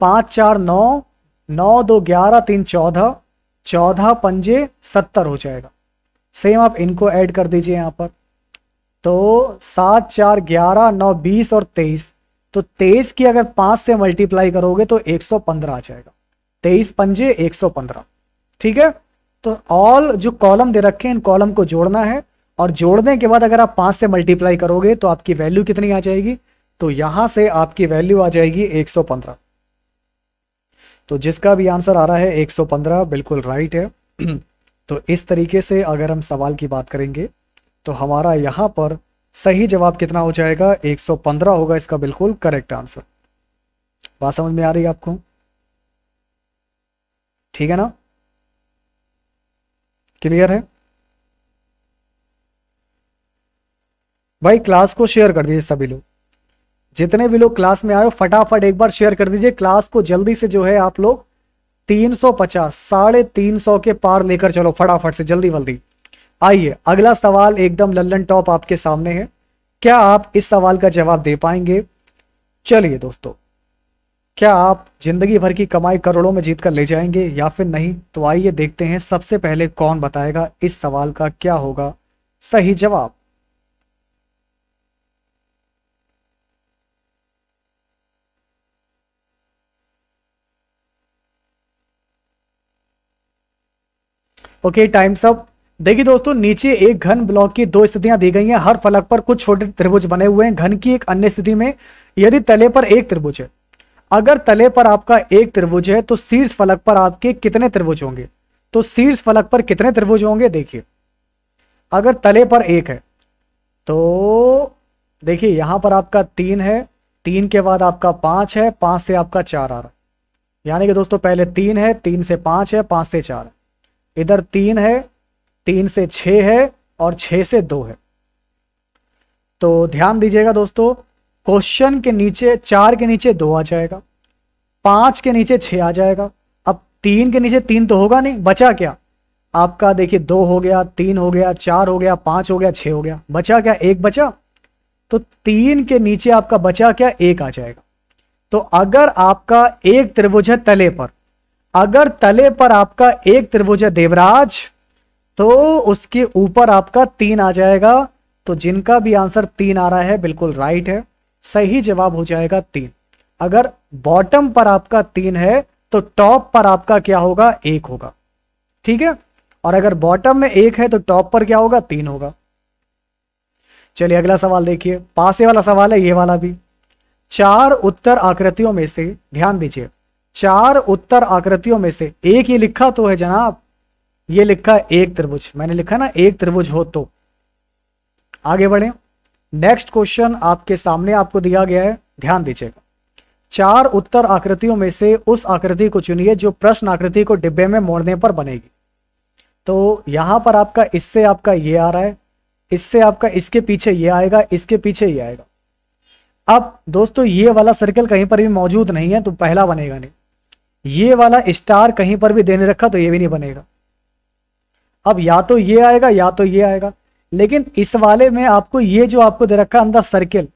पांच चार नौ नौ दो ग्यारह तीन चौदह चौदह पंजे सत्तर हो जाएगा सेम आप इनको ऐड कर दीजिए यहाँ पर तो सात चार ग्यारह नौ बीस और तेईस तो तेईस की अगर पांच से मल्टीप्लाई करोगे तो एक सौ पंद्रह आ जाएगा तेईस पंजे एक सौ पंद्रह ठीक है तो ऑल जो कॉलम दे रखे हैं इन कॉलम को जोड़ना है और जोड़ने के बाद अगर आप पांच से मल्टीप्लाई करोगे तो आपकी वैल्यू कितनी आ जाएगी तो यहां से आपकी वैल्यू आ जाएगी एक सौ पंद्रह तो जिसका भी आंसर आ रहा है 115 बिल्कुल राइट है तो इस तरीके से अगर हम सवाल की बात करेंगे तो हमारा यहाँ पर सही जवाब कितना हो जाएगा 115 होगा इसका बिल्कुल करेक्ट आंसर बात समझ में आ रही है आपको ठीक है ना क्लियर है भाई क्लास को शेयर कर दीजिए सभी लोग जितने भी लोग क्लास में आए हो फटाफट एक बार शेयर कर दीजिए क्लास को जल्दी से जो है आप लोग तीन सौ पचास साढ़े तीन सौ के पार लेकर चलो फटाफट से जल्दी वल्दी आइए अगला सवाल एकदम लल्लन टॉप आपके सामने है क्या आप इस सवाल का जवाब दे पाएंगे चलिए दोस्तों क्या आप जिंदगी भर की कमाई करोड़ों में जीत कर ले जाएंगे या फिर नहीं तो आइए देखते हैं सबसे पहले कौन बताएगा इस सवाल का क्या होगा सही जवाब ओके टाइम्स अप देखिए दोस्तों नीचे एक घन ब्लॉक की दो स्थितियां दी गई हैं हर फलक पर कुछ छोटे त्रिभुज बने हुए हैं घन की एक अन्य स्थिति में यदि तले पर एक त्रिभुज है अगर तले पर आपका एक त्रिभुज है तो शीर्ष फलक पर आपके कितने त्रिभुज होंगे तो शीर्ष फलक पर कितने त्रिभुज होंगे देखिए अगर तले पर एक है तो देखिए यहां पर आपका तीन है तीन के बाद आपका पांच है पांच से आपका चार आ रहा है यानी कि दोस्तों पहले तीन है तीन से पांच है पांच से चार है इधर तीन है तीन से छ है और छ से दो है तो ध्यान दीजिएगा दोस्तों क्वेश्चन के नीचे चार के नीचे दो आ जाएगा पांच के नीचे छ आ जाएगा अब तीन के नीचे तीन तो होगा नहीं बचा क्या आपका देखिए दो हो गया तीन हो गया चार हो गया पांच हो गया छ हो गया बचा क्या एक बचा तो तीन के नीचे आपका बचा क्या एक आ जाएगा तो अगर आपका एक त्रिभुज है तले पर अगर तले पर आपका एक त्रिभुज है देवराज तो उसके ऊपर आपका तीन आ जाएगा तो जिनका भी आंसर तीन आ रहा है बिल्कुल राइट है सही जवाब हो जाएगा तीन अगर बॉटम पर आपका तीन है तो टॉप पर आपका क्या होगा एक होगा ठीक है और अगर बॉटम में एक है तो टॉप पर क्या होगा तीन होगा चलिए अगला सवाल देखिए पासे वाला सवाल है ये वाला भी चार उत्तर आकृतियों में से ध्यान दीजिए चार उत्तर आकृतियों में से एक ये लिखा तो है जनाब ये लिखा एक त्रिभुज मैंने लिखा ना एक त्रिभुज हो तो आगे बढ़े नेक्स्ट क्वेश्चन आपके सामने आपको दिया गया है ध्यान दीजिएगा चार उत्तर आकृतियों में से उस आकृति को चुनिए जो प्रश्न आकृति को डिब्बे में मोड़ने पर बनेगी तो यहां पर आपका इससे आपका ये आ रहा है इससे आपका इसके पीछे ये आएगा इसके पीछे ये आएगा अब दोस्तों ये वाला सर्कल कहीं पर भी मौजूद नहीं है तो पहला बनेगा नहीं ये वाला स्टार कहीं पर भी देने रखा तो ये भी नहीं बनेगा अब या तो ये आएगा या तो ये आएगा लेकिन इस वाले में आपको ये जो आपको दे रखा है अंदर सर्किल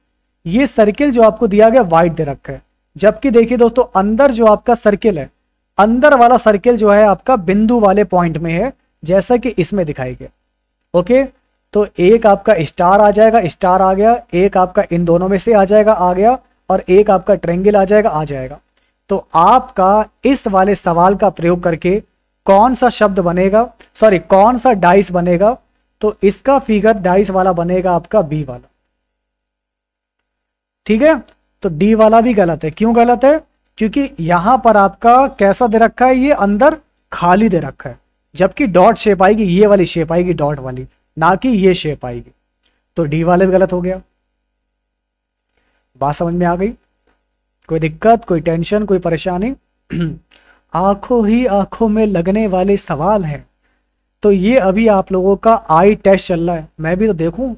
ये सर्किल जो आपको दिया गया वाइट दे रखा है जबकि देखिए दोस्तों अंदर जो आपका सर्किल है अंदर वाला सर्किल जो है आपका बिंदु वाले पॉइंट में है जैसा कि इसमें दिखाई गया ओके तो एक आपका स्टार आ जाएगा स्टार आ गया एक आपका इन दोनों में से आ जाएगा आ गया और एक आपका ट्रेंगल आ जाएगा आ जाएगा तो आपका इस वाले सवाल का प्रयोग करके कौन सा शब्द बनेगा सॉरी कौन सा डाइस बनेगा तो इसका फिगर डाइस वाला बनेगा आपका बी वाला ठीक है तो डी वाला भी गलत है क्यों गलत है क्योंकि यहां पर आपका कैसा दे रखा है ये अंदर खाली दे रखा है जबकि डॉट शेप आएगी ये वाली शेप आएगी डॉट वाली ना कि ये शेप आएगी तो डी वाले भी गलत हो गया बात समझ में आ गई कोई दिक्कत कोई टेंशन कोई परेशानी आंखों ही आंखों में लगने वाले सवाल हैं तो ये अभी आप लोगों का आई टेस्ट चल रहा है मैं भी तो देखूं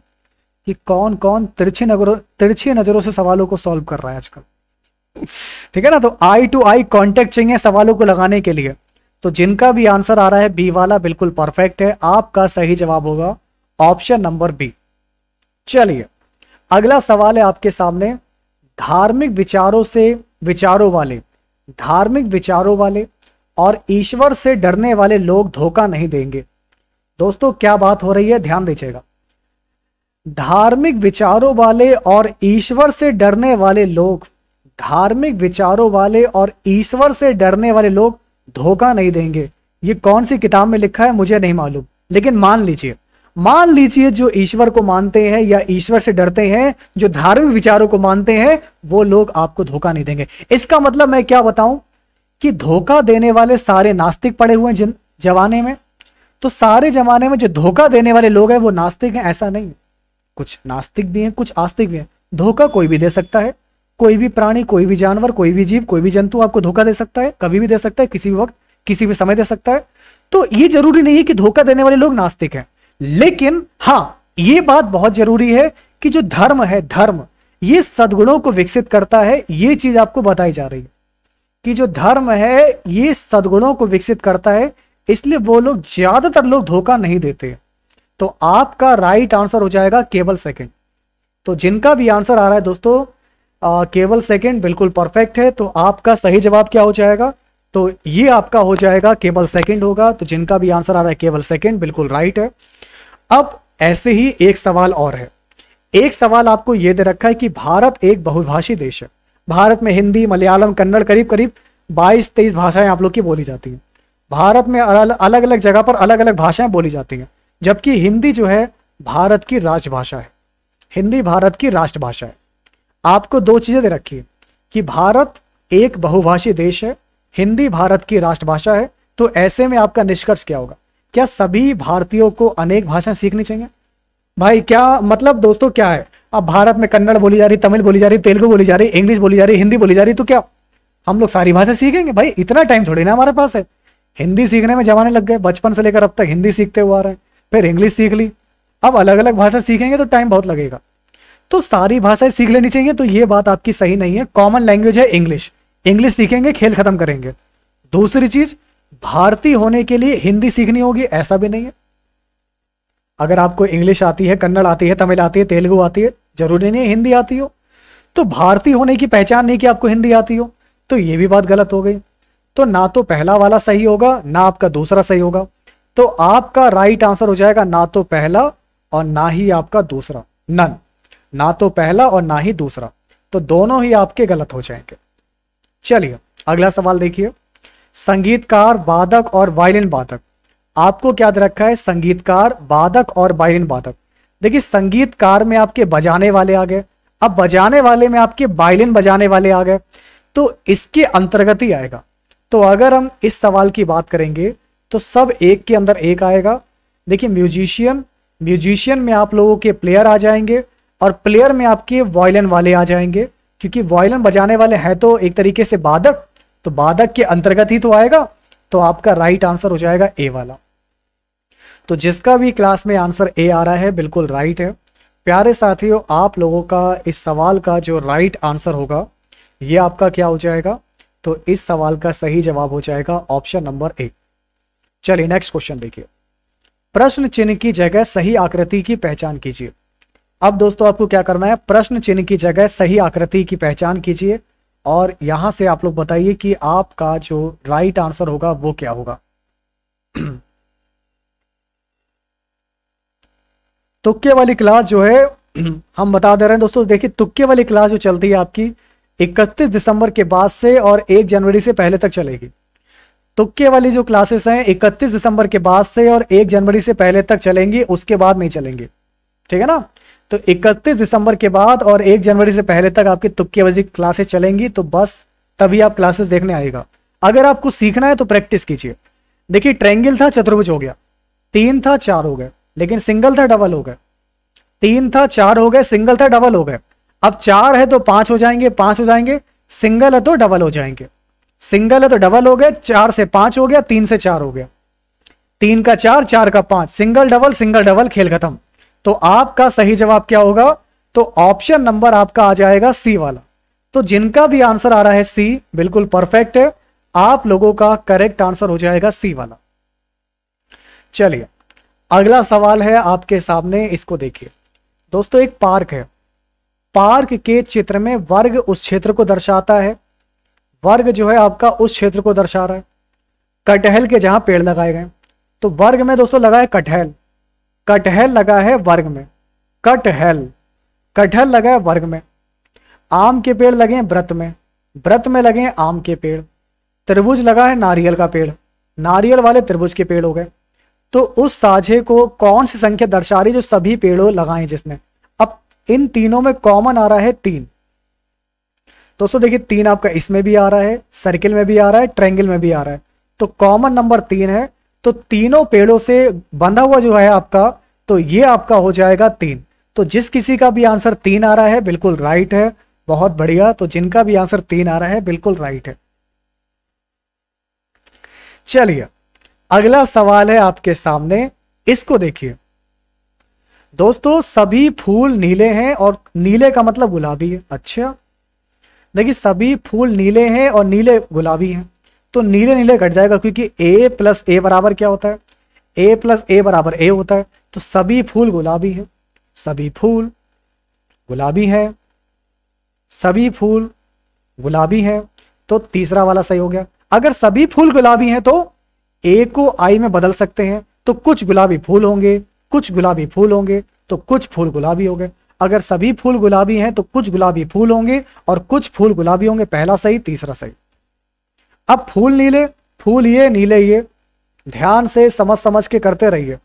कि कौन कौन तिरछी नगरों तिरछी नज़रों से सवालों को सॉल्व कर रहा है आजकल ठीक है ना तो आई टू आई कॉन्टेक्ट चाहिए सवालों को लगाने के लिए तो जिनका भी आंसर आ रहा है बी वाला बिल्कुल परफेक्ट है आपका सही जवाब होगा ऑप्शन नंबर बी चलिए अगला सवाल है आपके सामने धार्मिक विचारों से विचारों वाले धार्मिक विचारों वाले और ईश्वर से डरने वाले लोग धोखा नहीं देंगे दोस्तों क्या बात हो रही है ध्यान दीजिएगा धार्मिक विचारों वाले और ईश्वर से डरने वाले लोग धार्मिक विचारों वाले और ईश्वर से डरने वाले लोग धोखा नहीं देंगे ये कौन सी किताब में लिखा है मुझे नहीं मालूम लेकिन मान लीजिए मान लीजिए जो ईश्वर को मानते हैं या ईश्वर से डरते हैं जो धार्मिक विचारों को मानते हैं वो लोग आपको धोखा नहीं देंगे इसका मतलब मैं क्या बताऊं कि धोखा देने वाले सारे नास्तिक पड़े हुए हैं जिन जमाने में तो सारे जमाने में जो धोखा देने वाले लोग हैं वो नास्तिक हैं ऐसा नहीं कुछ नास्तिक भी हैं कुछ आस्तिक भी हैं धोखा कोई भी दे सकता है कोई भी प्राणी कोई भी जानवर कोई भी जीव कोई भी जंतु आपको धोखा दे सकता है कभी भी दे सकता है किसी भी वक्त किसी भी समय दे सकता है तो ये जरूरी नहीं है कि धोखा देने वाले लोग नास्तिक हैं लेकिन हाँ ये बात बहुत जरूरी है कि जो धर्म है धर्म ये सदगुणों को विकसित करता है ये चीज आपको बताई जा रही है कि जो धर्म है ये सदगुणों को विकसित करता है इसलिए वो लोग ज्यादातर लोग धोखा नहीं देते तो आपका राइट आंसर हो जाएगा केवल सेकंड तो जिनका भी आंसर आ रहा है दोस्तों आ, केवल सेकंड बिल्कुल परफेक्ट है तो आपका सही जवाब क्या हो जाएगा तो ये आपका हो जाएगा केवल सेकंड होगा तो जिनका भी आंसर आ रहा है केवल सेकंड बिल्कुल राइट है अब ऐसे ही एक सवाल और है एक सवाल आपको यह दे रखा है कि भारत एक बहुभाषी देश है भारत में हिंदी मलयालम कन्नड़ करीब करीब 22 तेईस भाषाएं आप लोग की बोली जाती हैं भारत में अलग अलग जगह पर अलग अलग भाषाएं बोली जाती हैं जबकि हिंदी जो है भारत की राजभाषा है हिंदी भारत की राष्ट्रभाषा है आपको दो चीज़ें दे रखी है कि भारत एक बहुभाषी देश है हिंदी भारत की राष्ट्रभाषा है तो ऐसे में आपका निष्कर्ष क्या होगा क्या सभी भारतीयों को अनेक भाषाएं सीखनी चाहिए भाई क्या मतलब दोस्तों क्या है अब भारत में कन्नड़ बोली जा रही तमिल बोली जा रही तेलुगु बोली जा रही इंग्लिश बोली जा रही हिंदी बोली जा रही तो क्या हम लोग सारी भाषा सीखेंगे भाई इतना टाइम थोड़ी ना हमारे पास है हिंदी सीखने में जमाने लग गए बचपन से लेकर अब तक हिंदी सीखते हुए आ रहे हैं फिर इंग्लिश सीख ली अब अलग अलग भाषा सीखेंगे तो टाइम बहुत लगेगा तो सारी भाषाएं सीख लेनी चाहिए तो ये बात आपकी सही नहीं है कॉमन लैंग्वेज है इंग्लिश इंग्लिश सीखेंगे खेल खत्म करेंगे दूसरी चीज भारतीय होने के लिए हिंदी सीखनी होगी ऐसा भी नहीं है अगर आपको इंग्लिश आती है कन्नड़ आती है तमिल आती है तेलुगु आती है जरूरी नहीं हिंदी आती हो तो भारतीय होने की पहचान नहीं कि आपको हिंदी आती हो तो यह भी बात गलत हो गई तो ना तो पहला वाला सही होगा ना आपका दूसरा सही होगा तो आपका राइट आंसर हो जाएगा ना तो पहला और ना ही आपका दूसरा नन ना तो पहला और ना ही दूसरा तो दोनों ही आपके गलत हो जाएंगे चलिए अगला सवाल देखिए संगीतकार वादक और वायलिन वादक आपको क्या याद रखा है संगीतकार वादक और वायलिन वादक देखिए संगीतकार में आपके बजाने वाले आ गए अब बजाने वाले में आपके वायलिन बजाने वाले आ गए तो इसके अंतर्गत ही आएगा तो अगर हम इस सवाल की बात करेंगे तो सब एक के अंदर एक आएगा देखिए म्यूजिशियन म्यूजिशियन में आप लोगों के प्लेयर आ जाएंगे और प्लेयर में आपके वायलिन वाले आ जाएंगे क्योंकि वायलिन बजाने वाले हैं तो एक तरीके से वादक तो बाधक के अंतर्गत ही तो आएगा तो आपका राइट आंसर हो जाएगा ए वाला तो जिसका भी क्लास में आंसर ए आ रहा है बिल्कुल राइट है प्यारे साथियों आप लोगों का इस सवाल का जो राइट आंसर होगा ये आपका क्या हो जाएगा तो इस सवाल का सही जवाब हो जाएगा ऑप्शन नंबर ए चलिए नेक्स्ट क्वेश्चन देखिए प्रश्न चिन्ह की जगह सही आकृति की पहचान कीजिए अब दोस्तों आपको क्या करना है प्रश्न चिन्ह की जगह सही आकृति की पहचान कीजिए और यहां से आप लोग बताइए कि आपका जो राइट आंसर होगा वो क्या होगा तुक्के वाली क्लास जो है हम बता दे रहे हैं दोस्तों देखिए तुक्के वाली क्लास जो चलती है आपकी इकतीस दिसंबर के बाद से और एक जनवरी से पहले तक चलेगी तुक्के वाली जो क्लासेस हैं इकतीस दिसंबर के बाद से और एक जनवरी से पहले तक चलेंगी उसके बाद नहीं चलेंगे ठीक है ना तो 31 दिसंबर के बाद और 1 जनवरी से पहले तक आपकी तुक्केबाजी क्लासेस चलेंगी तो बस तभी आप क्लासेस देखने आएगा अगर आपको सीखना है तो प्रैक्टिस कीजिए देखिए ट्रैंगल था चतुर्भुज हो गया तीन था चार हो गए लेकिन सिंगल था डबल हो गए तीन था चार हो गए सिंगल था डबल हो गए अब चार है तो पांच हो जाएंगे पांच हो जाएंगे सिंगल है तो डबल हो जाएंगे सिंगल है तो डबल हो गए चार से पांच हो गया तीन से चार हो गया तीन का चार चार का पांच सिंगल डबल सिंगल डबल खेल खत्म तो आपका सही जवाब क्या होगा तो ऑप्शन नंबर आपका आ जाएगा सी वाला तो जिनका भी आंसर आ रहा है सी बिल्कुल परफेक्ट है आप लोगों का करेक्ट आंसर हो जाएगा सी वाला चलिए अगला सवाल है आपके सामने इसको देखिए दोस्तों एक पार्क है पार्क के चित्र में वर्ग उस क्षेत्र को दर्शाता है वर्ग जो है आपका उस क्षेत्र को दर्शा रहा है कटहल के जहां पेड़ लगाए गए तो वर्ग में दोस्तों लगा है कटहल कटहल लगा है वर्ग में कटहल कटहल लगा है वर्ग में आम के पेड़ लगे हैं व्रत में व्रत में लगे हैं आम के पेड़ त्रिभुज लगा है नारियल का पेड़ नारियल वाले त्रिभुज के पेड़ हो गए तो उस साझे को कौन सी संख्या दर्शा रही जो सभी पेड़ों लगाए जिसने अब इन तीनों में कॉमन आ रहा है तीन दोस्तों देखिए तीन आपका इसमें भी आ रहा है सर्किल में भी आ रहा है ट्रेंगल में भी आ रहा है तो कॉमन नंबर तीन है तो तीनों पेड़ों से बंधा हुआ जो है आपका तो ये आपका हो जाएगा तीन तो जिस किसी का भी आंसर तीन आ रहा है बिल्कुल राइट है बहुत बढ़िया तो जिनका भी आंसर तीन आ रहा है बिल्कुल राइट है चलिए अगला सवाल है आपके सामने इसको देखिए दोस्तों सभी फूल नीले हैं और नीले का मतलब गुलाबी है अच्छा देखिए सभी फूल नीले हैं और नीले गुलाबी हैं तो नीले नीले घट जाएगा क्योंकि ए प्लस ए बराबर क्या होता है ए प्लस ए बराबर ए होता है तो सभी फूल गुलाबी है सभी फूल गुलाबी है सभी फूल गुलाबी है तो तीसरा वाला सही हो गया अगर सभी फूल गुलाबी हैं तो ए को आई में बदल सकते हैं तो कुछ गुलाबी फूल होंगे कुछ गुलाबी फूल होंगे तो कुछ फूल गुलाबी हो गए अगर सभी फूल गुलाबी हैं तो कुछ गुलाबी फूल होंगे और कुछ फूल गुलाबी होंगे पहला सही तीसरा सही अब फूल नीले फूल ये नीले ये ध्यान से समझ समझ के करते रहिए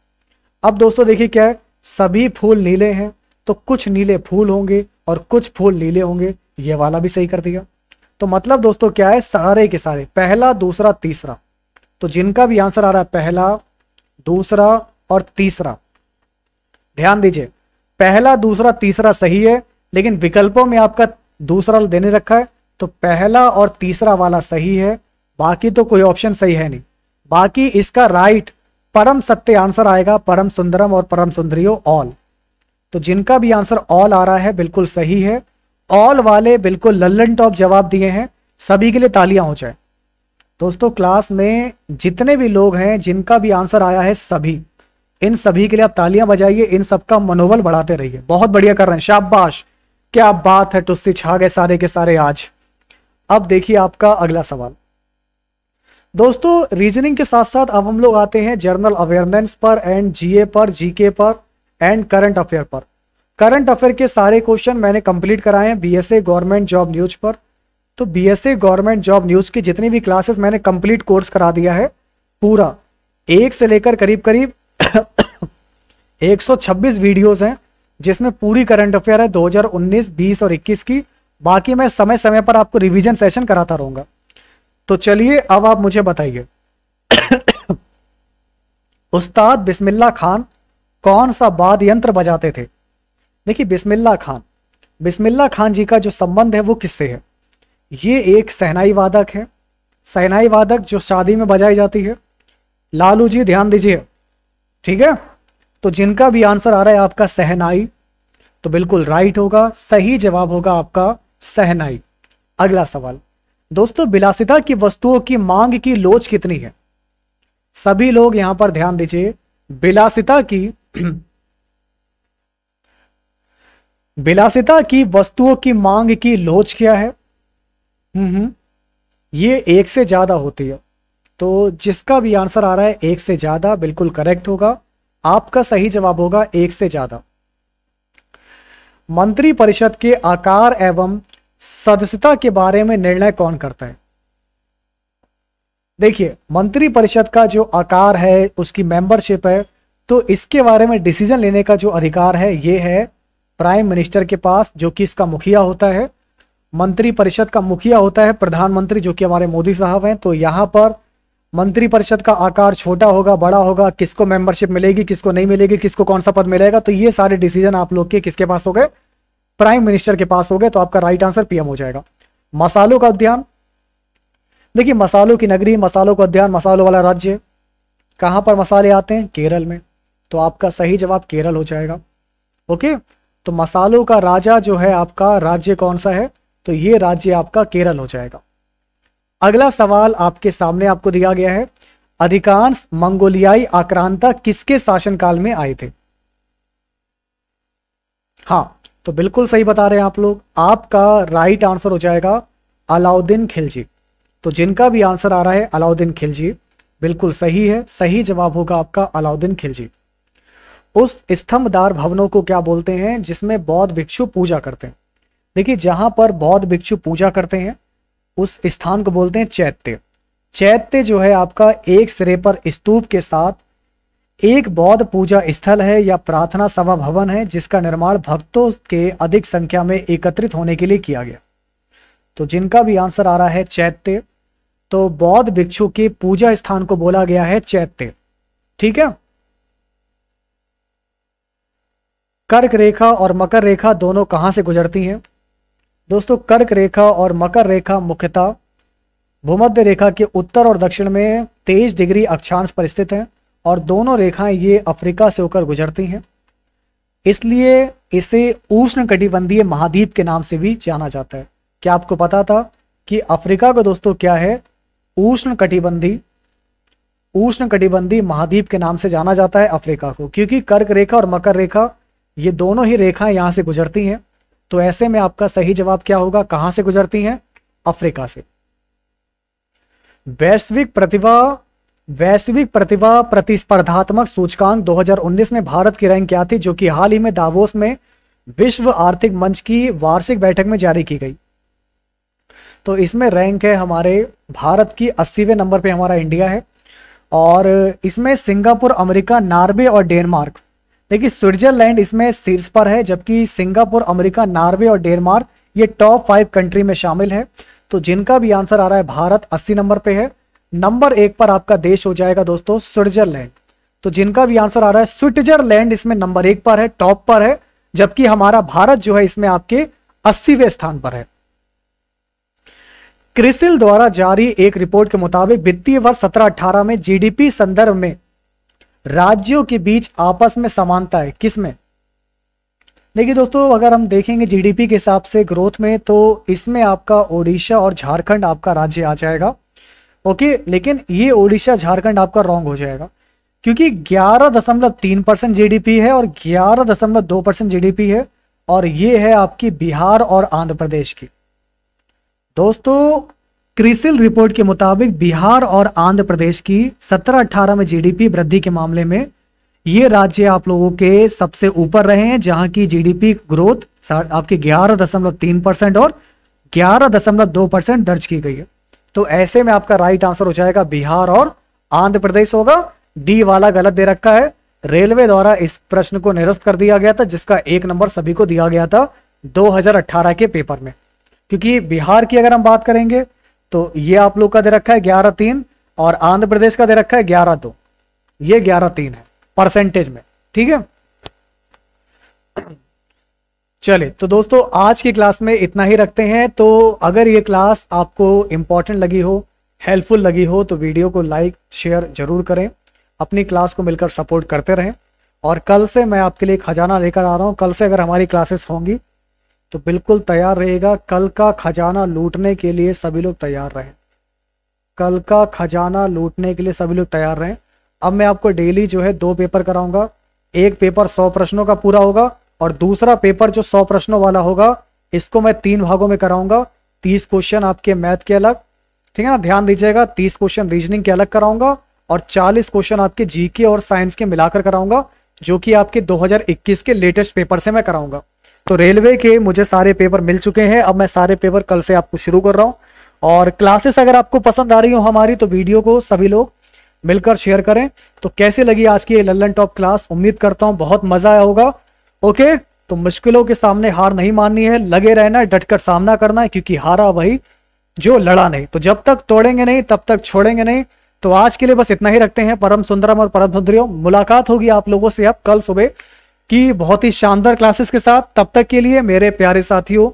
अब दोस्तों देखिए क्या है सभी फूल नीले हैं तो कुछ नीले फूल होंगे और कुछ फूल नीले होंगे ये वाला भी सही कर दिया तो मतलब दोस्तों क्या है सारे के सारे पहला दूसरा तीसरा तो जिनका भी आंसर आ रहा है पहला दूसरा और तीसरा ध्यान दीजिए पहला दूसरा तीसरा सही है लेकिन विकल्पों में आपका दूसरा देने रखा है तो पहला और तीसरा वाला सही है बाकी तो कोई ऑप्शन सही है नहीं बाकी इसका राइट परम सत्य आंसर आएगा परम सुंदरम और परम सुंदरियो ऑल तो जिनका भी आंसर ऑल आ रहा है बिल्कुल सही है ऑल वाले बिल्कुल लल्लन टॉप जवाब दिए हैं सभी के लिए तालियां हो जाए दोस्तों क्लास में जितने भी लोग हैं जिनका भी आंसर आया है सभी इन सभी के लिए आप तालियां बजाइए इन सबका मनोबल बढ़ाते रहिए बहुत बढ़िया कर रहे हैं शाबाश क्या बात है टुस्सी छा गए सारे के सारे आज अब देखिए आपका अगला सवाल दोस्तों रीजनिंग के साथ साथ अब हम लोग आते हैं जर्नल अवेयरनेस पर एंड जीए पर जीके पर एंड करंट अफेयर पर करंट अफेयर के सारे क्वेश्चन मैंने कंप्लीट कराए हैं बीएसए गवर्नमेंट जॉब न्यूज पर तो बीएसए गवर्नमेंट जॉब न्यूज की जितनी भी क्लासेस मैंने कंप्लीट कोर्स करा दिया है पूरा एक से लेकर करीब करीब एक वीडियोस हैं जिसमें पूरी करंट अफेयर है 2019, 20 और 21 की बाकी मैं समय समय पर आपको रिवीजन सेशन कराता रहूंगा तो चलिए अब आप मुझे बताइए उस्ताद बिस्मिल्ला खान कौन सा वाद यंत्र बजाते थे देखिए बिस्मिल्ला खान बिस्मिल्ला खान जी का जो संबंध है वो किससे है ये एक सहनाई वादक है सहनाई वादक जो शादी में बजाई जाती है लालू जी ध्यान दीजिए ठीक है तो जिनका भी आंसर आ रहा है आपका सहनाई तो बिल्कुल राइट होगा सही जवाब होगा आपका सहनाई अगला सवाल दोस्तों विलासिता की वस्तुओं की मांग की लोच कितनी है सभी लोग यहां पर ध्यान दीजिए विलासिता की विलासिता की वस्तुओं की मांग की लोच क्या है हम्म, हम्म ये एक से ज्यादा होती है तो जिसका भी आंसर आ रहा है एक से ज्यादा बिल्कुल करेक्ट होगा आपका सही जवाब होगा एक से ज्यादा मंत्रिपरिषद के आकार एवं सदस्यता के बारे में निर्णय कौन करता है देखिए मंत्रिपरिषद का जो आकार है उसकी मेंबरशिप है तो इसके बारे में डिसीजन लेने का जो अधिकार है ये है प्राइम मिनिस्टर के पास जो कि इसका मुखिया होता है मंत्रिपरिषद का मुखिया होता है प्रधानमंत्री जो कि हमारे मोदी साहब हैं तो यहां पर मंत्रिपरिषद का आकार छोटा होगा बड़ा होगा किसको मेंबरशिप मिलेगी किसको नहीं मिलेगी किसको कौन सा पद मिलेगा तो ये सारे डिसीजन आप लोग के किसके पास हो गए प्राइम मिनिस्टर के पास हो गए तो आपका राइट आंसर पीएम हो जाएगा मसालों का अध्ययन देखिए मसालों की नगरी मसालों का अध्ययन मसालों वाला राज्य कहां पर मसाले आते हैं केरल में तो आपका सही जवाब केरल हो जाएगा ओके तो मसालों का राजा जो है आपका राज्य कौन सा है तो ये राज्य आपका केरल हो जाएगा अगला सवाल आपके सामने आपको दिया गया है अधिकांश मंगोलियाई आक्रांता किसके शासनकाल में आए थे हाँ तो बिल्कुल सही बता रहे हैं आप लोग आपका राइट आंसर हो जाएगा अलाउद्दीन खिलजी तो जिनका भी आंसर आ रहा है अलाउद्दीन खिलजी बिल्कुल सही है सही जवाब होगा आपका अलाउद्दीन खिलजी उस स्तंभदार भवनों को क्या बोलते हैं जिसमें बौद्ध भिक्षु पूजा करते हैं देखिए जहां पर बौद्ध भिक्षु पूजा करते हैं उस स्थान को बोलते हैं चैत्य चैत्य जो है आपका एक सिरे पर स्तूप के साथ एक बौद्ध पूजा स्थल है या प्रार्थना सभा भवन है जिसका निर्माण भक्तों के अधिक संख्या में एकत्रित होने के लिए किया गया तो जिनका भी आंसर आ रहा है चैत्य तो बौद्ध भिक्षु के पूजा स्थान को बोला गया है चैत्य ठीक है कर्क रेखा और मकर रेखा दोनों कहां से गुजरती हैं दोस्तों कर्क रेखा और मकर रेखा मुख्यतः भूमध्य रेखा के उत्तर और दक्षिण में तेईस डिग्री अक्षांश पर स्थित है और दोनों रेखाएं ये अफ्रीका से होकर गुजरती हैं इसलिए इसे उष्ण कटिबंधीय महाद्वीप के नाम से भी जाना जाता है क्या आपको पता था कि अफ्रीका का दोस्तों क्या है उष्ण कटिबंधी उष्ण कटिबंधी महाद्वीप के नाम से जाना जाता है अफ्रीका को क्योंकि कर्क रेखा और मकर रेखा ये दोनों ही रेखाएं यहां से गुजरती हैं तो ऐसे में आपका सही जवाब क्या होगा कहां से गुजरती हैं अफ्रीका से वैश्विक प्रतिभा वैश्विक प्रतिभा प्रतिस्पर्धात्मक सूचकांक 2019 में भारत की रैंक क्या थी जो कि हाल ही में दावोस में विश्व आर्थिक मंच की वार्षिक बैठक में जारी की गई तो इसमें रैंक है हमारे भारत की अस्सीवें नंबर पे हमारा इंडिया है और इसमें सिंगापुर अमेरिका नार्वे और डेनमार्क देखिए स्विट्जरलैंड इसमें शीर्ष पर है जबकि सिंगापुर अमेरिका नार्वे और डेनमार्क ये टॉप फाइव कंट्री में शामिल है तो जिनका भी आंसर आ रहा है भारत अस्सी नंबर पे है नंबर एक पर आपका देश हो जाएगा दोस्तों स्विट्जरलैंड तो जिनका भी आंसर आ रहा है स्विट्जरलैंड इसमें नंबर एक पर है टॉप पर है जबकि हमारा भारत जो है इसमें आपके अस्सीवें स्थान पर है क्रिसिल द्वारा जारी एक रिपोर्ट के मुताबिक वित्तीय वर्ष सत्रह अठारह में जीडीपी संदर्भ में राज्यों के बीच आपस में समानता है किसमें देखिए दोस्तों अगर हम देखेंगे जीडीपी के हिसाब से ग्रोथ में तो इसमें आपका ओडिशा और झारखंड आपका राज्य आ जाएगा ओके लेकिन ये ओडिशा झारखंड आपका रॉन्ग हो जाएगा क्योंकि ग्यारह दशमलव तीन परसेंट जी है और ग्यारह दशमलव दो परसेंट जी है और ये है आपकी बिहार और आंध्र प्रदेश की दोस्तों क्रिसिल रिपोर्ट के मुताबिक बिहार और आंध्र प्रदेश की 17-18 में जीडीपी वृद्धि के मामले में ये राज्य आप लोगों के सबसे ऊपर रहे हैं जहां की जीडीपी ग्रोथ आपके 11.3 परसेंट और 11.2 परसेंट दर्ज की गई है तो ऐसे में आपका राइट आंसर हो जाएगा बिहार और आंध्र प्रदेश होगा डी वाला गलत दे रखा है रेलवे द्वारा इस प्रश्न को निरस्त कर दिया गया था जिसका एक नंबर सभी को दिया गया था 2018 के पेपर में क्योंकि बिहार की अगर हम बात करेंगे तो ये आप लोग का दे रखा है ग्यारह तीन और आंध्र प्रदेश का दे रखा है ग्यारह दो ये ग्यारह तीन है परसेंटेज में ठीक है चले तो दोस्तों आज की क्लास में इतना ही रखते हैं तो अगर ये क्लास आपको इम्पॉर्टेंट लगी हो हेल्पफुल लगी हो तो वीडियो को लाइक शेयर जरूर करें अपनी क्लास को मिलकर सपोर्ट करते रहें और कल से मैं आपके लिए खजाना लेकर आ रहा हूँ कल से अगर हमारी क्लासेस होंगी तो बिल्कुल तैयार रहेगा कल का खजाना लूटने के लिए सभी लोग तैयार रहें कल का खजाना लूटने के लिए सभी लोग तैयार रहें अब मैं आपको डेली जो है दो पेपर कराऊंगा एक पेपर सौ प्रश्नों का पूरा होगा और दूसरा पेपर जो सौ प्रश्नों वाला होगा इसको मैं तीन भागों में कराऊंगा तीस क्वेश्चन आपके मैथ के अलग ठीक है ना ध्यान दीजिएगा तीस क्वेश्चन रीजनिंग के अलग कराऊंगा और चालीस क्वेश्चन आपके जीके और साइंस के मिलाकर कराऊंगा जो कि आपके 2021 के लेटेस्ट पेपर से मैं कराऊंगा तो रेलवे के मुझे सारे पेपर मिल चुके हैं अब मैं सारे पेपर कल से आपको शुरू कर रहा हूँ और क्लासेस अगर आपको पसंद आ रही हो हमारी तो वीडियो को सभी लोग मिलकर शेयर करें तो कैसे लगी आज की ये लल्लन टॉप क्लास उम्मीद करता हूँ बहुत मजा आया होगा ओके तो मुश्किलों के सामने हार नहीं माननी है लगे रहना है डटकर सामना करना है क्योंकि हारा वही जो लड़ा नहीं तो जब तक तोड़ेंगे नहीं तब तक छोड़ेंगे नहीं तो आज के लिए बस इतना ही रखते हैं परम सुंदरम और परम सुंदरियों मुलाकात होगी आप लोगों से अब कल सुबह की बहुत ही शानदार क्लासेस के साथ तब तक के लिए मेरे प्यारे साथियों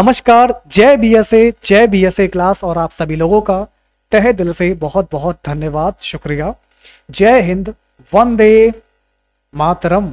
नमस्कार जय बी एस ए जय बी एस ए क्लास और आप सभी लोगों का तहे दिल से बहुत बहुत धन्यवाद शुक्रिया जय हिंद वंदे मातरम